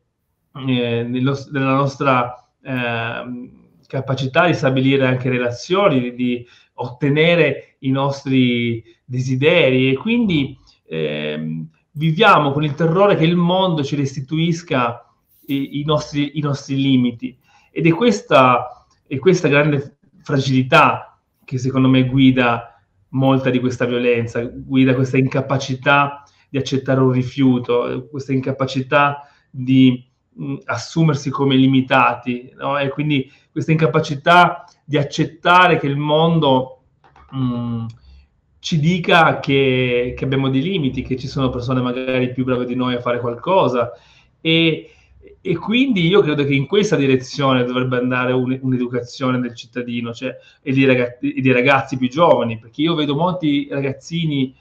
eh, della nostra eh, capacità di stabilire anche relazioni, di, di, ottenere i nostri desideri e quindi ehm, viviamo con il terrore che il mondo ci restituisca i, i, nostri, i nostri, limiti. Ed è questa, è questa grande fragilità che secondo me guida molta di questa violenza, guida questa incapacità di accettare un rifiuto, questa incapacità di mh, mm, assumersi come limitati, no? e quindi questa incapacità di accettare che il mondo mh, mm, ci dica che, che, abbiamo dei limiti, che ci sono persone magari più brave di noi a fare qualcosa e, e quindi io credo che in questa direzione dovrebbe andare un, un'educazione del cittadino cioè, e, dei ragazzi, e, dei ragazzi, più giovani, perché io vedo molti ragazzini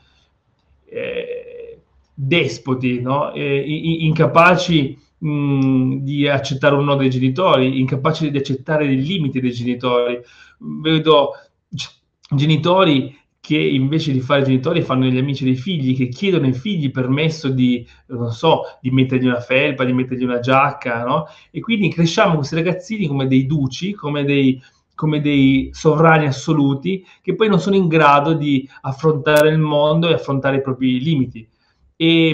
eh, despoti, no? eh, incapaci mh, mm, di accettare un no dei genitori, incapaci di accettare i limiti dei genitori. Vedo cioè, genitori che invece di fare genitori fanno gli amici dei figli, che chiedono ai figli permesso di, non so, di mettergli una felpa, di mettergli una giacca, no? E quindi cresciamo questi ragazzini come dei duci, come dei, come dei sovrani assoluti, che poi non sono in grado di affrontare il mondo e affrontare i propri limiti. E,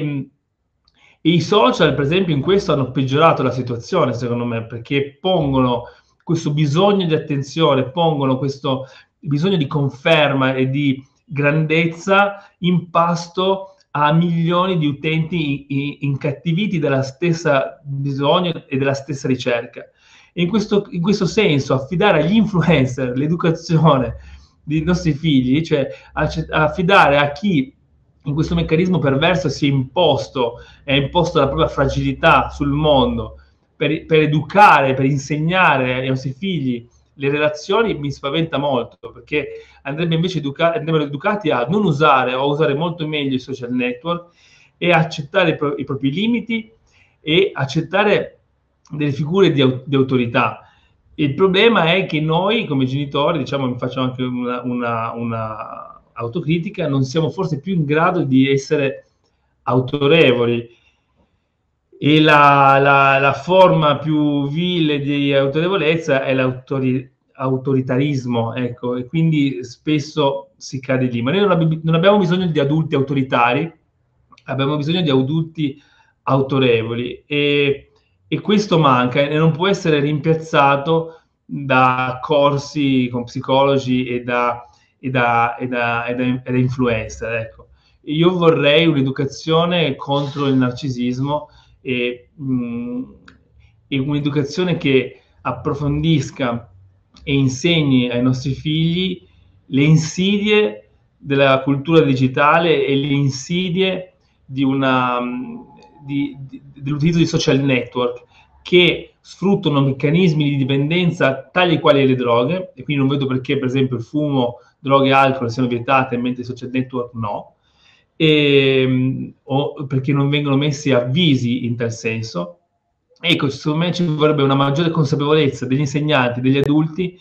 e i social, per esempio, in questo hanno peggiorato la situazione, secondo me, perché pongono questo bisogno di attenzione, pongono questo, bisogno di conferma e di grandezza in pasto a milioni di utenti incattiviti dalla stessa bisogno e dalla stessa ricerca. in questo, in questo senso affidare agli influencer l'educazione dei nostri figli, cioè affidare a chi in questo meccanismo perverso si è imposto, è imposto la propria fragilità sul mondo per, per educare, per insegnare ai nostri figli le relazioni mi spaventa molto perché andrebbe invece educa- andrebbero educati a non usare o a usare molto meglio i social network e accettare i, pro- i propri limiti e accettare delle figure di, au- di, autorità. Il problema è che noi come genitori, diciamo, facciamo anche una, una, una autocritica, non siamo forse più in grado di essere autorevoli e la, la, la forma più vile di autorevolezza è l'autoritarismo, ecco, e quindi spesso si cade lì. Ma noi non, non abbiamo bisogno di adulti autoritari, abbiamo bisogno di adulti autorevoli e, e questo manca e non può essere rimpiazzato da corsi con psicologi e da, e da, e da, e da, e da influencer. Ecco. Io vorrei un'educazione contro il narcisismo e, mh, e un'educazione che approfondisca e insegni ai nostri figli le insidie della cultura digitale e le insidie di una, di, di, dell'utilizzo di social network che sfruttano meccanismi di dipendenza tali e quali le droghe, e quindi non vedo perché, per esempio, il fumo, droghe e alcol siano vietate, mentre i social network no e, ehm, o perché non vengono messi avvisi in tal senso. Ecco, secondo me ci vorrebbe una maggiore consapevolezza degli insegnanti, degli adulti,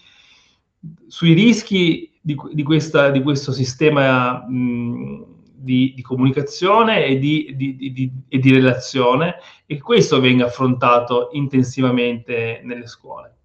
sui rischi di, di, questa, di questo sistema mh, mhmm, di, di, comunicazione e di, e di relazione e questo venga affrontato intensivamente nelle scuole.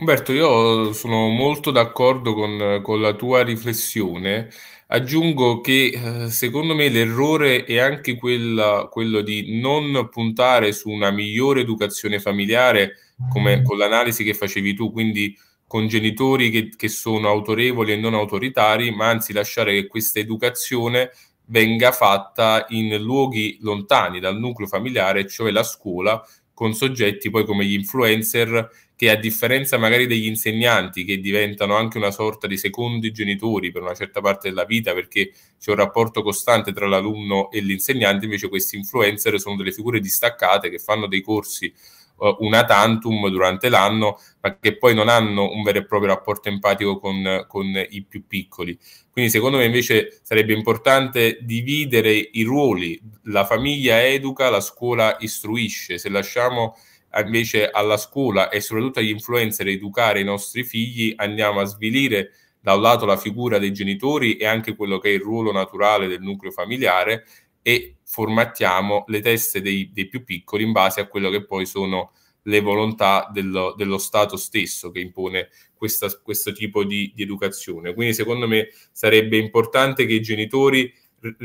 Umberto, io sono molto d'accordo con, con la tua riflessione. Aggiungo che eh, secondo me l'errore è anche quella, quello di non puntare su una migliore educazione familiare, come con l'analisi che facevi tu, quindi con genitori che, che sono autorevoli e non autoritari, ma anzi lasciare che questa educazione venga fatta in luoghi lontani dal nucleo familiare, cioè la scuola, con soggetti poi come gli influencer che a differenza magari degli insegnanti che diventano anche una sorta di secondi genitori per una certa parte della vita perché c'è un rapporto costante tra l'alunno e l'insegnante, invece questi influencer sono delle figure distaccate che fanno dei corsi eh, una tantum durante l'anno, ma che poi non hanno un vero e proprio rapporto empatico con, con i più piccoli. Quindi secondo me invece sarebbe importante dividere i ruoli, la famiglia educa, la scuola istruisce, se lasciamo invece alla scuola e soprattutto agli influencer educare i nostri figli, andiamo a svilire da un lato la figura dei genitori e anche quello che è il ruolo naturale del nucleo familiare e formattiamo le teste dei, dei più piccoli in base a quello che poi sono le volontà dello, dello Stato stesso che impone questa, questo tipo di, di educazione. Quindi secondo me sarebbe importante che i genitori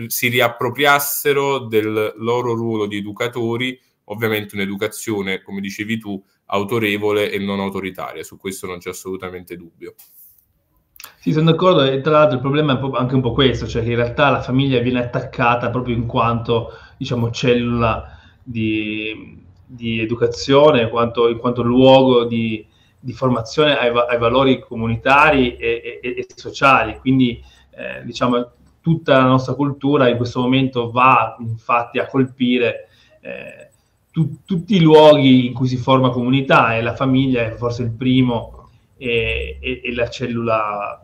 si riappropriassero del loro ruolo di educatori ovviamente un'educazione, come dicevi tu, autorevole e non autoritaria, su questo non c'è assolutamente dubbio. Sì, sono d'accordo, e tra l'altro il problema è anche un po' questo, cioè che in realtà la famiglia viene attaccata proprio in quanto, diciamo, cellula di, di educazione, in quanto, in quanto luogo di, di formazione ai, ai, valori comunitari e, e, e sociali, quindi eh, diciamo tutta la nostra cultura in questo momento va infatti a colpire eh, tu, tutti i luoghi in cui si forma comunità e la famiglia è forse il primo e, e, e la cellula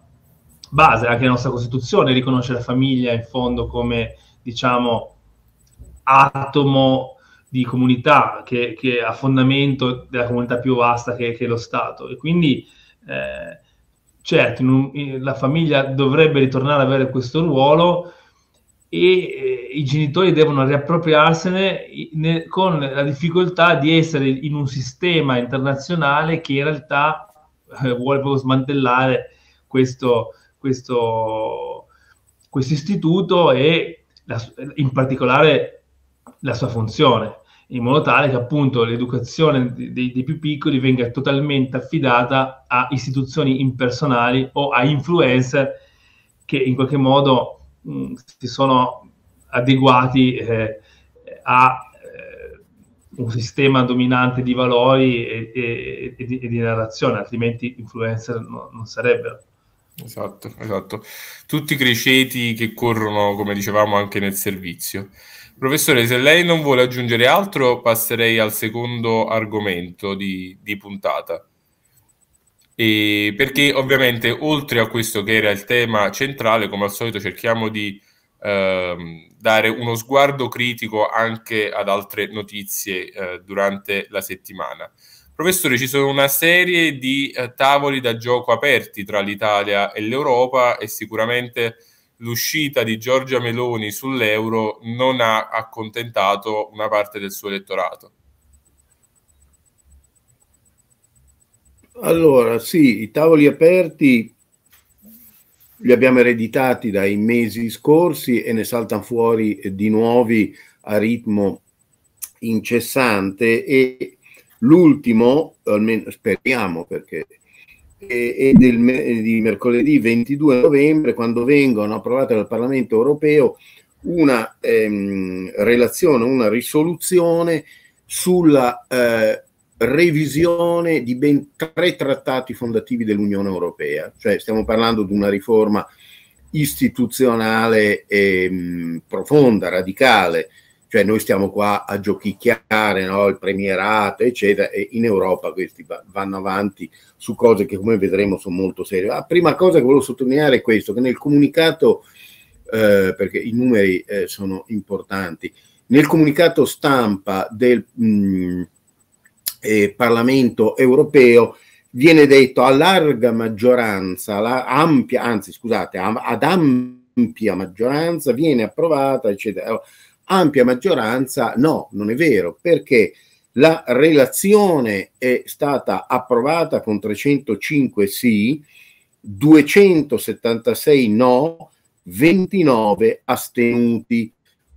base, anche la nostra Costituzione riconosce la famiglia in fondo come, diciamo, atomo di comunità che, che a fondamento della comunità più vasta che, che è lo Stato. E quindi, eh, certo, un, la famiglia dovrebbe ritornare ad avere questo ruolo, e eh, i genitori devono riappropriarsene con la difficoltà di essere in un sistema internazionale che in realtà eh, vuole proprio smantellare questo, questo istituto e la, in particolare la sua funzione, in modo tale che appunto l'educazione dei, dei più piccoli venga totalmente affidata a istituzioni impersonali o a influencer che in qualche modo Mm, si sono adeguati eh, a eh, un sistema dominante di valori e, e, e, di, e di, narrazione, altrimenti influencer no, non sarebbero. Esatto, esatto. Tutti i cresceti che corrono, come dicevamo, anche nel servizio. Professore, se lei non vuole aggiungere altro, passerei al secondo argomento di, di puntata. E perché ovviamente oltre a questo che era il tema centrale, come al solito cerchiamo di ehm, dare uno sguardo critico anche ad altre notizie eh, durante la settimana. Professore, ci sono una serie di eh, tavoli da gioco aperti tra l'Italia e l'Europa e sicuramente l'uscita di Giorgia Meloni sull'euro non ha accontentato una parte del suo elettorato. Allora, sì, i tavoli aperti li abbiamo ereditati dai mesi scorsi e ne saltano fuori di nuovi a ritmo incessante e l'ultimo, almeno speriamo perché è del, di mercoledì 22 novembre quando vengono approvate dal Parlamento europeo una ehm, relazione, una risoluzione sulla eh, revisione di ben tre trattati fondativi dell'Unione Europea, cioè stiamo parlando di una riforma istituzionale ehm, profonda, radicale, cioè noi stiamo qua a giochicchiare no? il premierato, eccetera, e in Europa questi vanno avanti su cose che come vedremo sono molto serie. La ah, prima cosa che volevo sottolineare è questo, che nel comunicato, eh, perché i numeri eh, sono importanti, nel comunicato stampa del... Mh, mm, eh, Parlamento europeo viene detto a larga maggioranza, la ampia, anzi scusate, ad ampia maggioranza viene approvata, eccetera. Ampia maggioranza no, non è vero, perché la relazione è stata approvata con 305 sì, 276 no, 29 astenuti.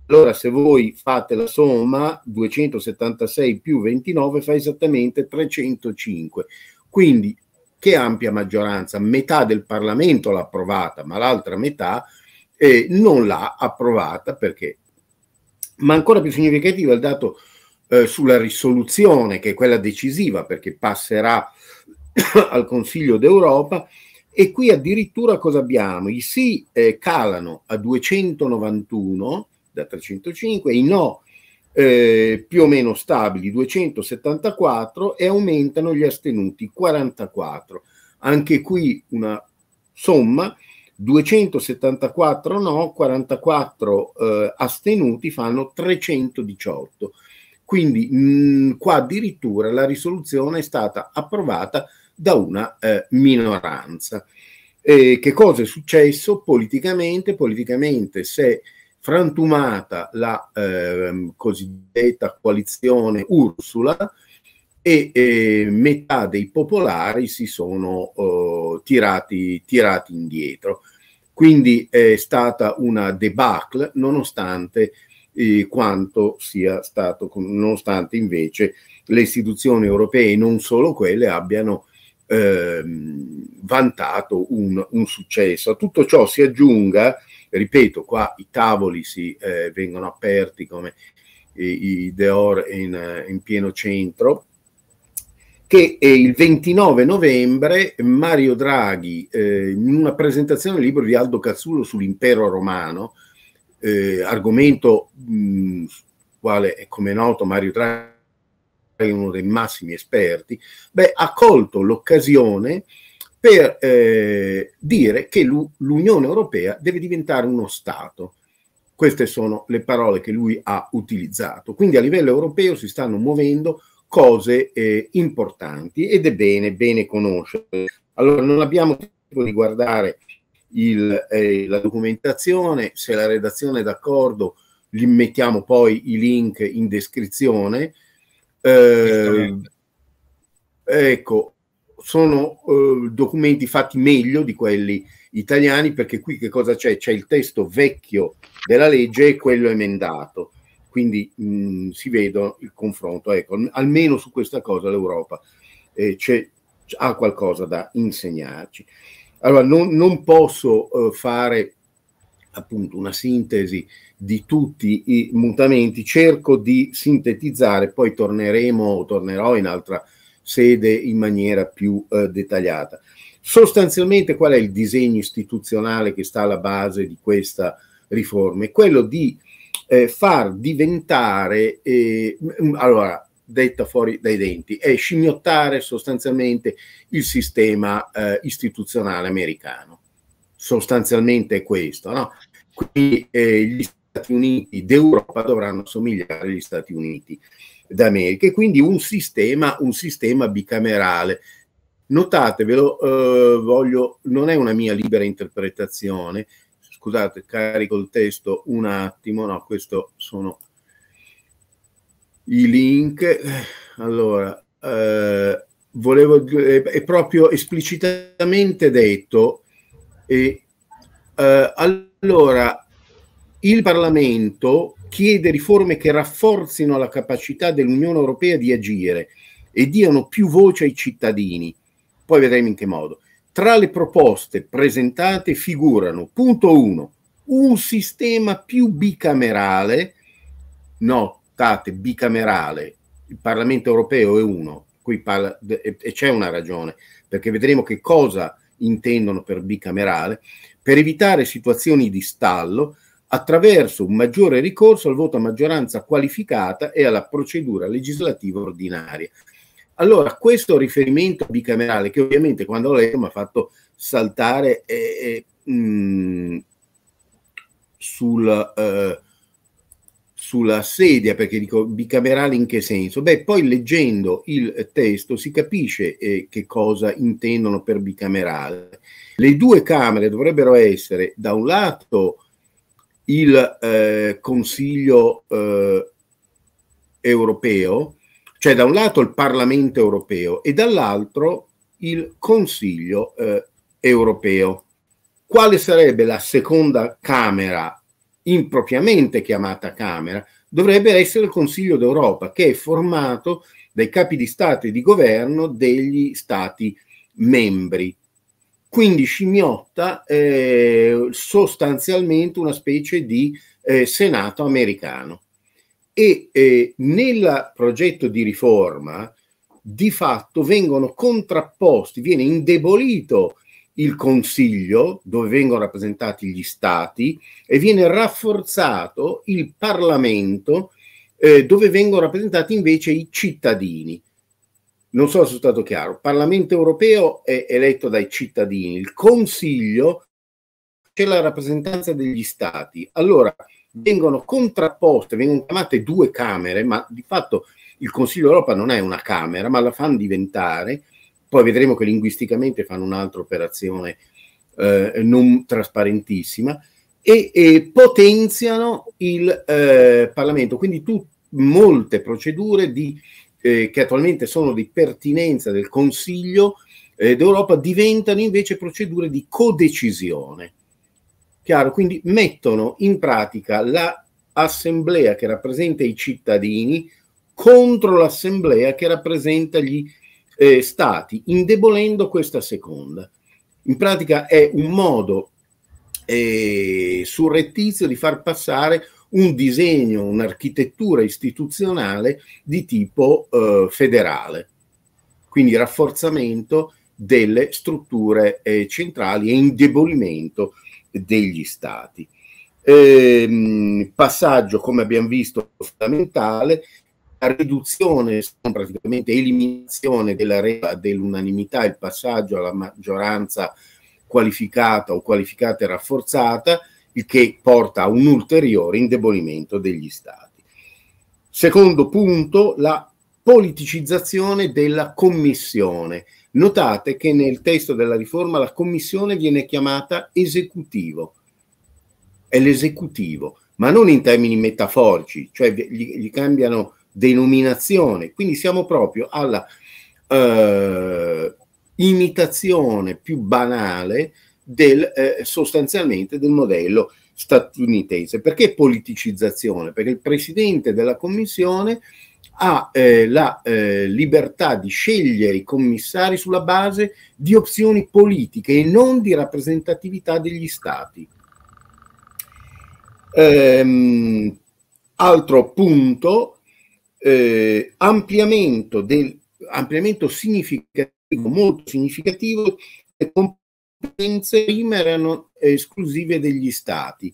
Allora se voi fate la somma 276 più 29 fa esattamente 305. Quindi che ampia maggioranza, metà del Parlamento l'ha approvata, ma l'altra metà eh, non l'ha approvata perché... Ma ancora più significativo è il dato eh, sulla risoluzione, che è quella decisiva, perché passerà al Consiglio d'Europa. E qui addirittura cosa abbiamo? I sì eh, calano a 291 da 305, i no eh, più o meno stabili 274 e aumentano gli astenuti 44. Anche qui una somma 274 no, 44 eh, astenuti fanno 318. Quindi mh, mm, qua addirittura la risoluzione è stata approvata da una eh, minoranza. Eh, che cosa è successo politicamente? Politicamente si è frantumata la eh, cosiddetta coalizione Ursula e eh, metà dei popolari si sono eh, tirati, tirati, indietro. Quindi è stata una debacle nonostante eh, quanto sia stato, nonostante invece le istituzioni europee, non solo quelle, abbiano ehm, vantato un, un, successo. A tutto ciò si aggiunga ripeto, qua i tavoli si, eh, vengono aperti come i, i Deor in, eh, in pieno centro, che il 29 novembre Mario Draghi, eh, in una presentazione del libro di Aldo Cazzullo sull'impero romano, eh, argomento mh, quale, come è noto, Mario Draghi è uno dei massimi esperti, beh, ha colto l'occasione per eh, dire che l'Unione Europea deve diventare uno Stato. Queste sono le parole che lui ha utilizzato. Quindi a livello europeo si stanno muovendo cose eh, importanti ed è bene, bene conoscere. Allora non abbiamo tempo di guardare il, eh, la documentazione, se la redazione è d'accordo gli mettiamo poi i link in descrizione. Eh, ecco, sono eh, documenti fatti meglio di quelli italiani perché qui che cosa c'è? C'è il testo vecchio della legge e quello emendato. Quindi mh, mm, si vede il confronto. Ecco, almeno su questa cosa l'Europa eh, ha qualcosa da insegnarci. Allora, non, non posso eh, fare appunto una sintesi di tutti i mutamenti, cerco di sintetizzare, poi torneremo, tornerò in altra sede in maniera più eh, dettagliata. Sostanzialmente qual è il disegno istituzionale che sta alla base di questa riforma? È quello di eh, far diventare, eh, allora, detta fuori dai denti, è scimmiottare sostanzialmente il sistema eh, istituzionale americano. Sostanzialmente è questo, no? Quindi eh, gli Stati Uniti d'Europa dovranno somigliare agli Stati Uniti d'America e quindi un sistema, un sistema bicamerale. Notatevelo, eh, voglio, non è una mia libera interpretazione, scusate, carico il testo un attimo, no, questo sono i link. Allora, eh, volevo, è proprio esplicitamente detto, e, eh, allora, il Parlamento chiede riforme che rafforzino la capacità dell'Unione Europea di agire e diano più voce ai cittadini. Poi vedremo in che modo. Tra le proposte presentate figurano, punto 1, un sistema più bicamerale, notate bicamerale, il Parlamento europeo è uno, qui parla, e, e c'è una ragione, perché vedremo che cosa intendono per bicamerale, per evitare situazioni di stallo attraverso un maggiore ricorso al voto a maggioranza qualificata e alla procedura legislativa ordinaria. Allora, questo riferimento bicamerale, che ovviamente quando ho letto mi ha fatto saltare eh, mh, eh, mm, sul, eh, sulla sedia, perché dico bicamerale in che senso? Beh, poi leggendo il testo si capisce eh, che cosa intendono per bicamerale. Le due Camere dovrebbero essere, da un lato, il eh, Consiglio eh, europeo, cioè da un lato il Parlamento europeo e dall'altro il Consiglio eh, europeo. Quale sarebbe la seconda Camera impropriamente chiamata Camera? Dovrebbe essere il Consiglio d'Europa, che è formato dai capi di Stato e di governo degli Stati membri. Quindi scimmiotta è sostanzialmente una specie di eh, Senato americano. E eh, nel progetto di riforma di fatto vengono contrapposti, viene indebolito il Consiglio, dove vengono rappresentati gli Stati, e viene rafforzato il Parlamento, eh, dove vengono rappresentati invece i cittadini non so se è stato chiaro, il Parlamento europeo è eletto dai cittadini, il Consiglio c'è la rappresentanza degli Stati. Allora, vengono contrapposte, vengono chiamate due Camere, ma di fatto il Consiglio d'Europa non è una Camera, ma la fanno diventare, poi vedremo che linguisticamente fanno un'altra operazione eh, non trasparentissima, e, e potenziano il eh, Parlamento. Quindi tu, molte procedure di eh, che attualmente sono di pertinenza del Consiglio eh, d'Europa, diventano invece procedure di codecisione. Chiaro? Quindi mettono in pratica l'assemblea che rappresenta i cittadini contro l'assemblea che rappresenta gli eh, stati, indebolendo questa seconda. In pratica è un modo eh, surrettizio di far passare un disegno, un'architettura istituzionale di tipo eh, federale, quindi rafforzamento delle strutture eh, centrali e indebolimento degli stati. Ehm, passaggio, come abbiamo visto, fondamentale, la riduzione, praticamente eliminazione della regola dell'unanimità, il passaggio alla maggioranza qualificata o qualificata e rafforzata, il che porta a un ulteriore indebolimento degli Stati. Secondo punto, la politicizzazione della Commissione. Notate che nel testo della riforma la Commissione viene chiamata esecutivo. È l'esecutivo, ma non in termini metaforici, cioè gli, gli cambiano denominazione. Quindi siamo proprio alla eh, imitazione più banale del, eh, sostanzialmente del modello statunitense. Perché politicizzazione? Perché il presidente della commissione ha eh, la eh, libertà di scegliere i commissari sulla base di opzioni politiche e non di rappresentatività degli stati. Ehm, altro punto, eh, ampliamento, del, ampliamento significativo, molto significativo, è comp- competenze prima erano eh, esclusive degli stati.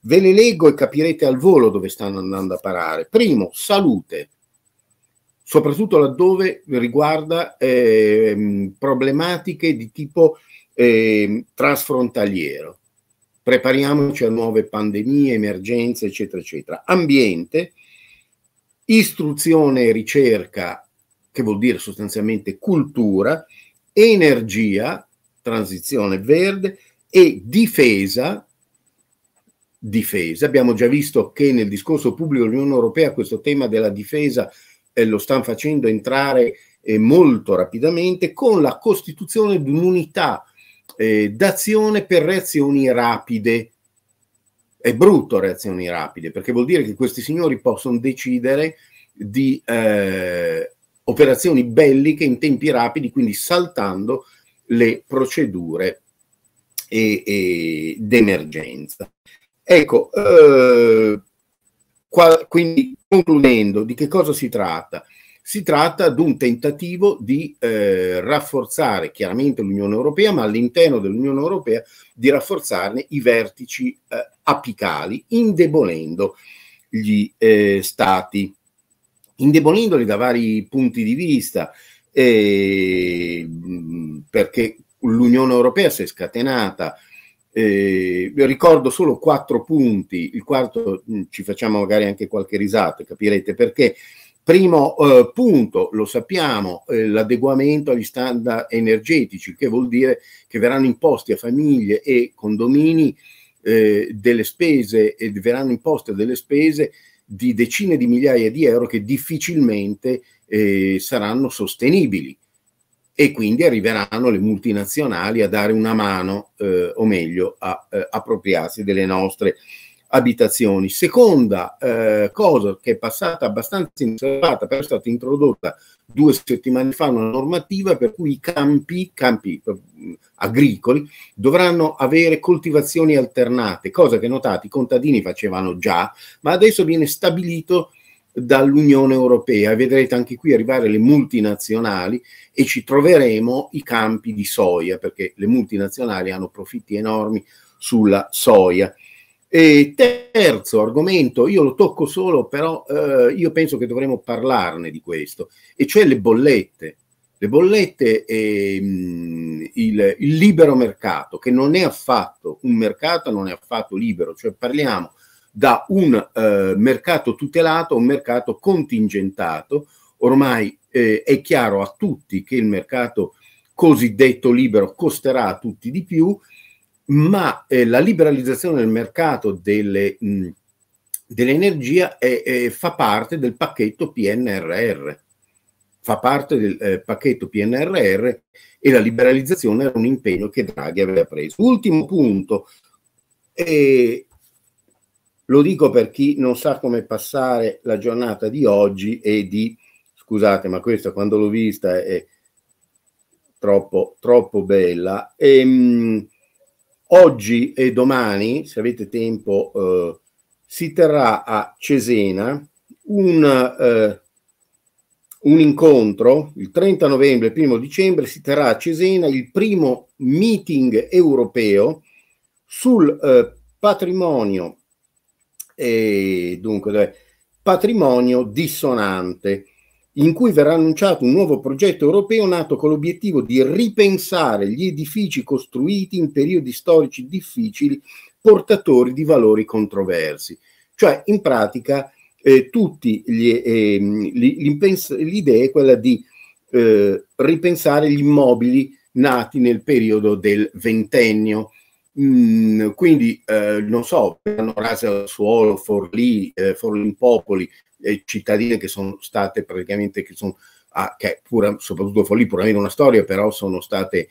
Ve le leggo e capirete al volo dove stanno andando a parare. Primo, salute, soprattutto laddove riguarda eh, problematiche di tipo eh, trasfrontaliero. Prepariamoci a nuove pandemie, emergenze, eccetera, eccetera. Ambiente, istruzione e ricerca, che vuol dire sostanzialmente cultura, energia, transizione verde e difesa, difesa. Abbiamo già visto che nel discorso pubblico dell'Unione Europea questo tema della difesa eh, lo stanno facendo entrare eh, molto rapidamente con la costituzione di un'unità eh, d'azione per reazioni rapide. È brutto reazioni rapide perché vuol dire che questi signori possono decidere di eh, operazioni belliche in tempi rapidi, quindi saltando le procedure e, e d'emergenza. Ecco, eh, qua, quindi concludendo, di che cosa si tratta? Si tratta di un tentativo di eh, rafforzare chiaramente l'Unione Europea, ma all'interno dell'Unione Europea di rafforzarne i vertici eh, apicali, indebolendo gli eh, stati, indebolendoli da vari punti di vista eh, perché l'Unione Europea si è scatenata. Eh, ricordo solo quattro punti, il quarto mm, ci facciamo magari anche qualche risata, capirete perché. Primo eh, punto, lo sappiamo, eh, l'adeguamento agli standard energetici, che vuol dire che verranno imposti a famiglie e condomini eh, delle spese e verranno imposte delle spese di decine di migliaia di euro che difficilmente eh, saranno sostenibili e quindi arriveranno le multinazionali a dare una mano, eh, o meglio, a eh, appropriarsi delle nostre abitazioni. Seconda eh, cosa che è passata abbastanza inosservata, però è stata introdotta due settimane fa una normativa per cui i campi, campi eh, agricoli dovranno avere coltivazioni alternate, cosa che notate i contadini facevano già, ma adesso viene stabilito eh, dall'Unione Europea. Vedrete anche qui arrivare le multinazionali e ci troveremo i campi di soia, perché le multinazionali hanno profitti enormi sulla soia. E terzo argomento, io lo tocco solo, però eh, io penso che dovremmo parlarne di questo, e cioè le bollette. Le bollette e mh, mm, il, il libero mercato, che non è affatto un mercato, non è affatto libero, cioè parliamo da un eh, mercato tutelato a un mercato contingentato. Ormai eh, è chiaro a tutti che il mercato cosiddetto libero costerà a tutti di più, ma eh, la liberalizzazione del mercato delle, mh, dell'energia è, è, fa parte del pacchetto PNRR. Fa parte del eh, pacchetto PNRR e la liberalizzazione era un impegno che Draghi aveva preso. Ultimo punto, eh, lo dico per chi non sa come passare la giornata di oggi e di, scusate, ma questa quando l'ho vista è troppo, troppo bella. E, ehm, mh, oggi e domani, se avete tempo, eh, si terrà a Cesena un, eh, un incontro, il 30 novembre e il primo dicembre si terrà a Cesena il primo meeting europeo sul eh, patrimonio e dunque patrimonio dissonante in cui verrà annunciato un nuovo progetto europeo nato con l'obiettivo di ripensare gli edifici costruiti in periodi storici difficili portatori di valori controversi. Cioè, in pratica, eh, gli, eh, gli, l'idea è quella di eh, ripensare gli immobili nati nel periodo del ventennio Mm, quindi eh, non so, hanno rase al suolo, Forlì, eh, Popoli, eh, cittadine che sono state praticamente, che sono, ah, che pura, soprattutto Forlì, pur avendo una storia, però sono state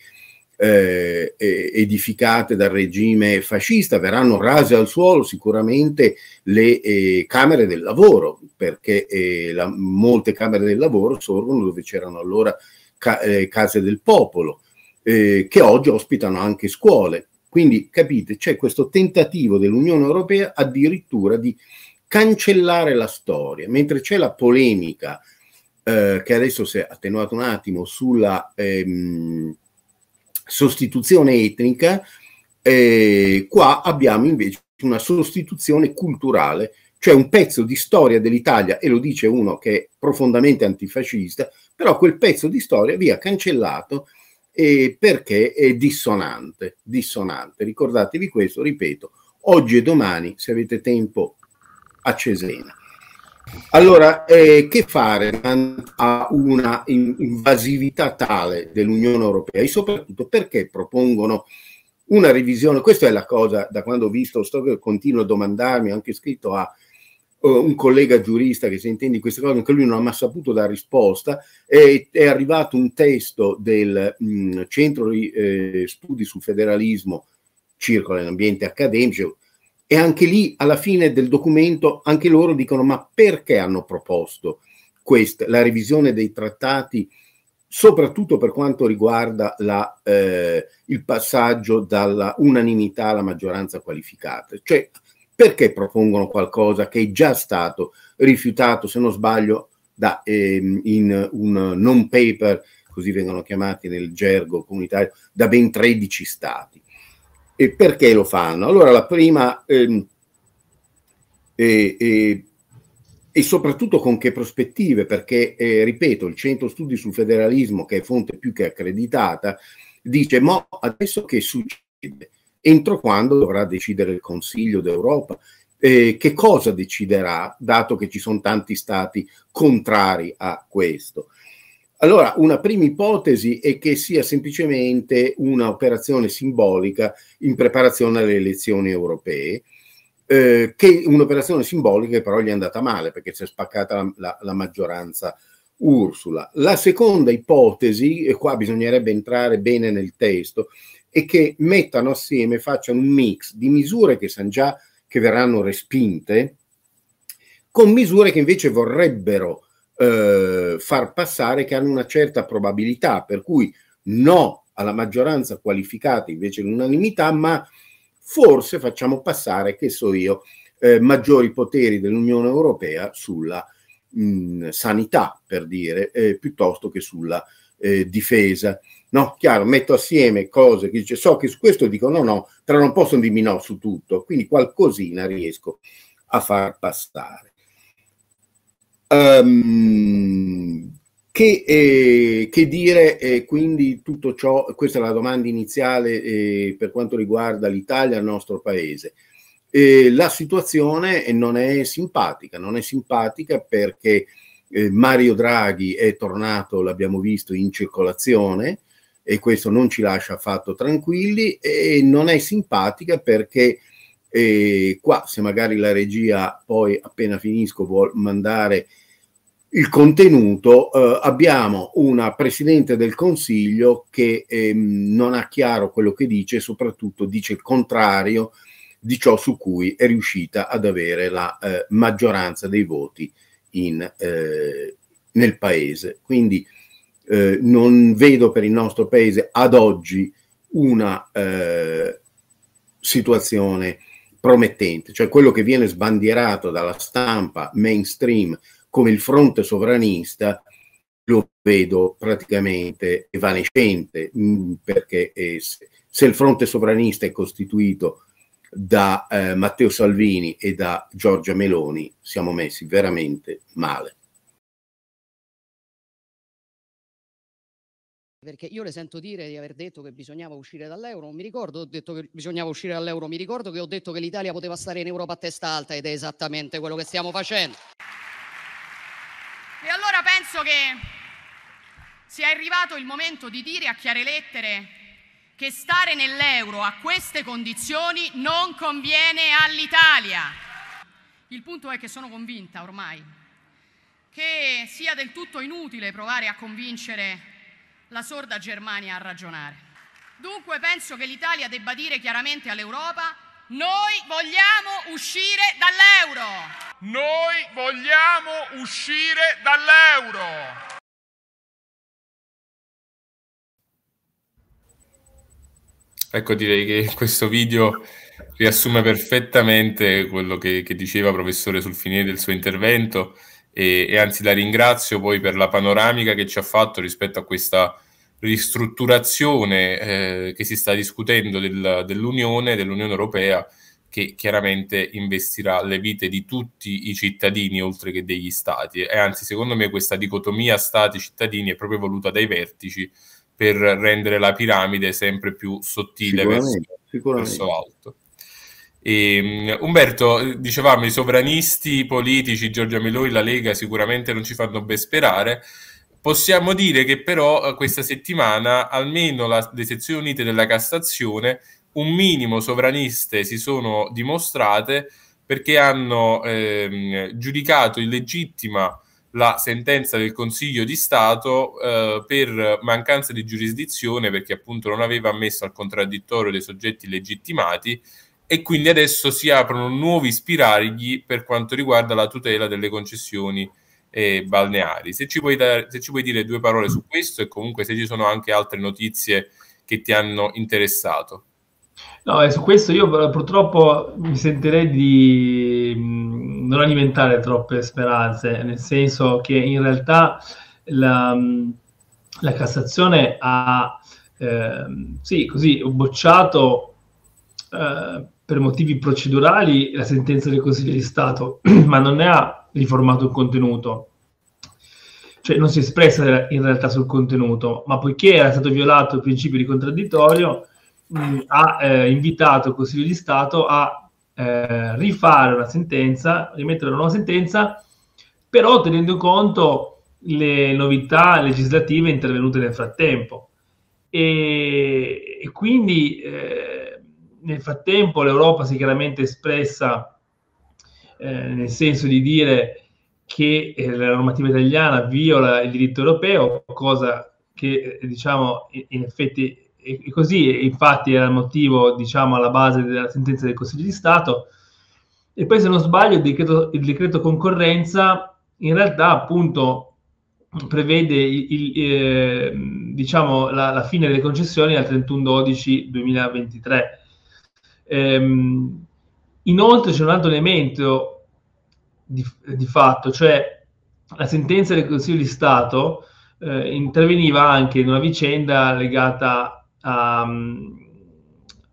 eh, edificate dal regime fascista, verranno rase al suolo sicuramente le eh, camere del lavoro, perché eh, la, molte camere del lavoro sorgono dove c'erano allora ca eh, case del popolo. Eh, che oggi ospitano anche scuole, quindi capite, c'è questo tentativo dell'Unione Europea addirittura di cancellare la storia, mentre c'è la polemica eh, che adesso si è attenuata un attimo sulla ehm, sostituzione etnica, eh, qua abbiamo invece una sostituzione culturale, cioè un pezzo di storia dell'Italia, e lo dice uno che è profondamente antifascista, però quel pezzo di storia via cancellato e perché è dissonante, dissonante. Ricordatevi questo, ripeto, oggi e domani, se avete tempo, a Cesena. Allora, eh, che fare a una invasività tale dell'Unione Europea e soprattutto perché propongono una revisione? Questa è la cosa, da quando ho visto, sto continuo a domandarmi, ho anche scritto a eh, un collega giurista che si intende di queste cose, anche lui non ha mai saputo dare risposta, è, è arrivato un testo del mh, mm, Centro di eh, Studi sul Federalismo, Circola in Ambiente Accademico, e anche lì alla fine del documento anche loro dicono ma perché hanno proposto questa, la revisione dei trattati, soprattutto per quanto riguarda la, eh, il passaggio dalla unanimità alla maggioranza qualificata. Cioè, perché propongono qualcosa che è già stato rifiutato, se non sbaglio, da, ehm, in un non paper, così vengono chiamati nel gergo comunitario, da ben 13 stati. E perché lo fanno? Allora la prima ehm, e, e, e, soprattutto con che prospettive, perché eh, ripeto, il Centro Studi sul Federalismo, che è fonte più che accreditata, dice, ma adesso che succede? entro quando dovrà decidere il Consiglio d'Europa. Eh, che cosa deciderà, dato che ci sono tanti stati contrari a questo? Allora, una prima ipotesi è che sia semplicemente un'operazione simbolica in preparazione alle elezioni europee, eh, che un'operazione simbolica però gli è andata male perché si è spaccata la, la, la maggioranza Ursula. La seconda ipotesi, e qua bisognerebbe entrare bene nel testo, e che mettano assieme, facciano un mix di misure che sanno già che verranno respinte, con misure che invece vorrebbero eh, far passare che hanno una certa probabilità, per cui no alla maggioranza qualificata invece l'unanimità, ma forse facciamo passare, che so io, eh, maggiori poteri dell'Unione Europea sulla mh, mm, sanità, per dire, eh, piuttosto che sulla eh, difesa. No, chiaro, metto assieme cose che dice, so che su questo dico no, no, però non posso dirmi no su tutto, quindi qualcosina riesco a far passare. Um, che, eh, che, dire eh, quindi tutto ciò, questa è la domanda iniziale eh, per quanto riguarda l'Italia, il nostro paese. Eh, la situazione non è simpatica, non è simpatica perché eh, Mario Draghi è tornato, l'abbiamo visto, in circolazione e questo non ci lascia affatto tranquilli e non è simpatica perché eh, qua se magari la regia poi appena finisco vuol mandare il contenuto, eh, abbiamo una Presidente del Consiglio che ehm, non ha chiaro quello che dice e soprattutto dice il contrario di ciò su cui è riuscita ad avere la eh, maggioranza dei voti in, eh, nel paese. Quindi eh, non vedo per il nostro paese ad oggi una eh, situazione promettente, cioè quello che viene sbandierato dalla stampa mainstream come il fronte sovranista lo vedo praticamente evanescente mh, mm, perché eh, se il fronte sovranista è costituito da eh, Matteo Salvini e da Giorgia Meloni siamo messi veramente male. Perché io le sento dire di aver detto che bisognava uscire dall'euro, non mi ricordo, ho detto che bisognava uscire dall'euro, mi ricordo che ho detto che l'Italia poteva stare in Europa a testa alta ed è esattamente quello che stiamo facendo. E allora penso che sia arrivato il momento di dire a chiare lettere che stare nell'euro a queste condizioni non conviene all'Italia. Il punto è che sono convinta ormai che sia del tutto inutile provare a convincere la sorda Germania a ragionare. Dunque penso che l'Italia debba dire chiaramente all'Europa noi vogliamo uscire dall'euro. Noi vogliamo uscire dall'euro. Ecco, direi che questo video riassume perfettamente quello che, che diceva professore sul finire del suo intervento e, e, anzi la ringrazio poi per la panoramica che ci ha fatto rispetto a questa ristrutturazione eh, che si sta discutendo del, dell'Unione, dell'Unione Europea, che chiaramente investirà le vite di tutti i cittadini oltre che degli stati. E anzi, secondo me questa dicotomia stati-cittadini è proprio voluta dai vertici per rendere la piramide sempre più sottile verso, sicuramente. verso alto. E, ehm, Umberto, dicevamo, i sovranisti politici, Giorgia Meloni, la Lega sicuramente non ci fanno ben sperare. Possiamo dire che però eh, questa settimana almeno la, le sezioni unite della Cassazione un minimo sovraniste si sono dimostrate perché hanno ehm, giudicato illegittima la sentenza del Consiglio di Stato eh, per mancanza di giurisdizione perché appunto non aveva ammesso al contraddittorio dei soggetti legittimati e quindi adesso si aprono nuovi spiragli per quanto riguarda la tutela delle concessioni eh, balneari. Se ci, puoi dare, se ci puoi dire due parole su questo e comunque se ci sono anche altre notizie che ti hanno interessato. No, eh, su questo io purtroppo mi sentirei di non alimentare troppe speranze, nel senso che in realtà la, la Cassazione ha eh, sì, così, bocciato eh, per motivi procedurali la sentenza del Consiglio di Stato, ma non ne ha riformato il contenuto. Cioè non si è espressa in realtà sul contenuto, ma poiché era stato violato il principio di contraddittorio, mh, mm, ha eh, invitato il Consiglio di Stato a eh, rifare una sentenza, rimettere una nuova sentenza, però tenendo conto le novità legislative intervenute nel frattempo. E, e quindi eh, nel frattempo l'Europa si è chiaramente espressa eh, nel senso di dire che eh, la normativa italiana viola il diritto europeo, cosa che eh, diciamo in effetti e così infatti era il motivo, diciamo, alla base della sentenza del Consiglio di Stato. E poi, se non sbaglio, il decreto, il decreto concorrenza in realtà appunto prevede il, il, eh, diciamo, la, la, fine delle concessioni al 31-12-2023. Ehm, inoltre c'è un altro elemento di, di, fatto, cioè la sentenza del Consiglio di Stato eh, interveniva anche in una vicenda legata um,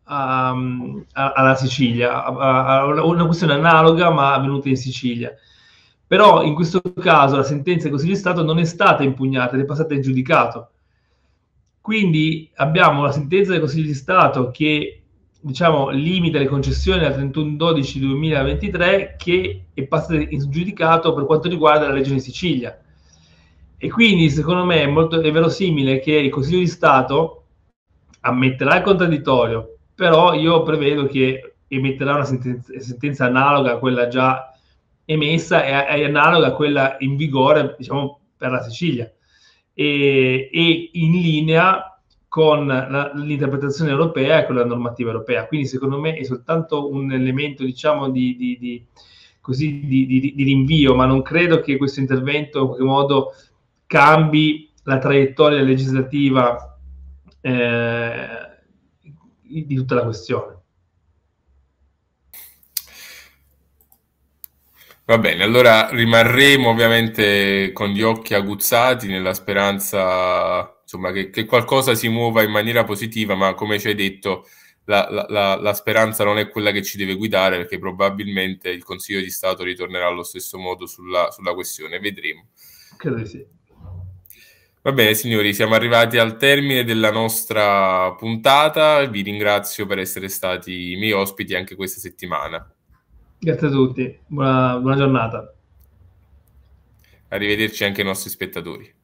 um, alla Sicilia, a, a una questione analoga ma avvenuta in Sicilia. Però in questo caso la sentenza del Consiglio di Stato non è stata impugnata è passata in giudicato. Quindi abbiamo la sentenza del Consiglio di Stato che diciamo, limita le concessioni al 31-12-2023 che è passata in giudicato per quanto riguarda la regione Sicilia. E quindi secondo me è, molto, è verosimile che il Consiglio di Stato ammetterà il contraddittorio, però io prevedo che emetterà una sentenza, sentenza analoga a quella già emessa e, analoga a quella in vigore diciamo, per la Sicilia e, e in linea con la, l'interpretazione europea e con la normativa europea. Quindi secondo me è soltanto un elemento diciamo, di, di, di, così, di, rinvio, ma non credo che questo intervento in qualche modo cambi la traiettoria legislativa eh, di tutta la questione. Va bene, allora rimarremo ovviamente con gli occhi aguzzati nella speranza insomma, che, che, qualcosa si muova in maniera positiva, ma come ci hai detto la, la, la, speranza non è quella che ci deve guidare perché probabilmente il Consiglio di Stato ritornerà allo stesso modo sulla, sulla questione, vedremo. Credo sì. Va bene, signori, siamo arrivati al termine della nostra puntata. Vi ringrazio per essere stati i miei ospiti anche questa settimana. Grazie a tutti, buona, buona giornata. Arrivederci anche ai nostri spettatori.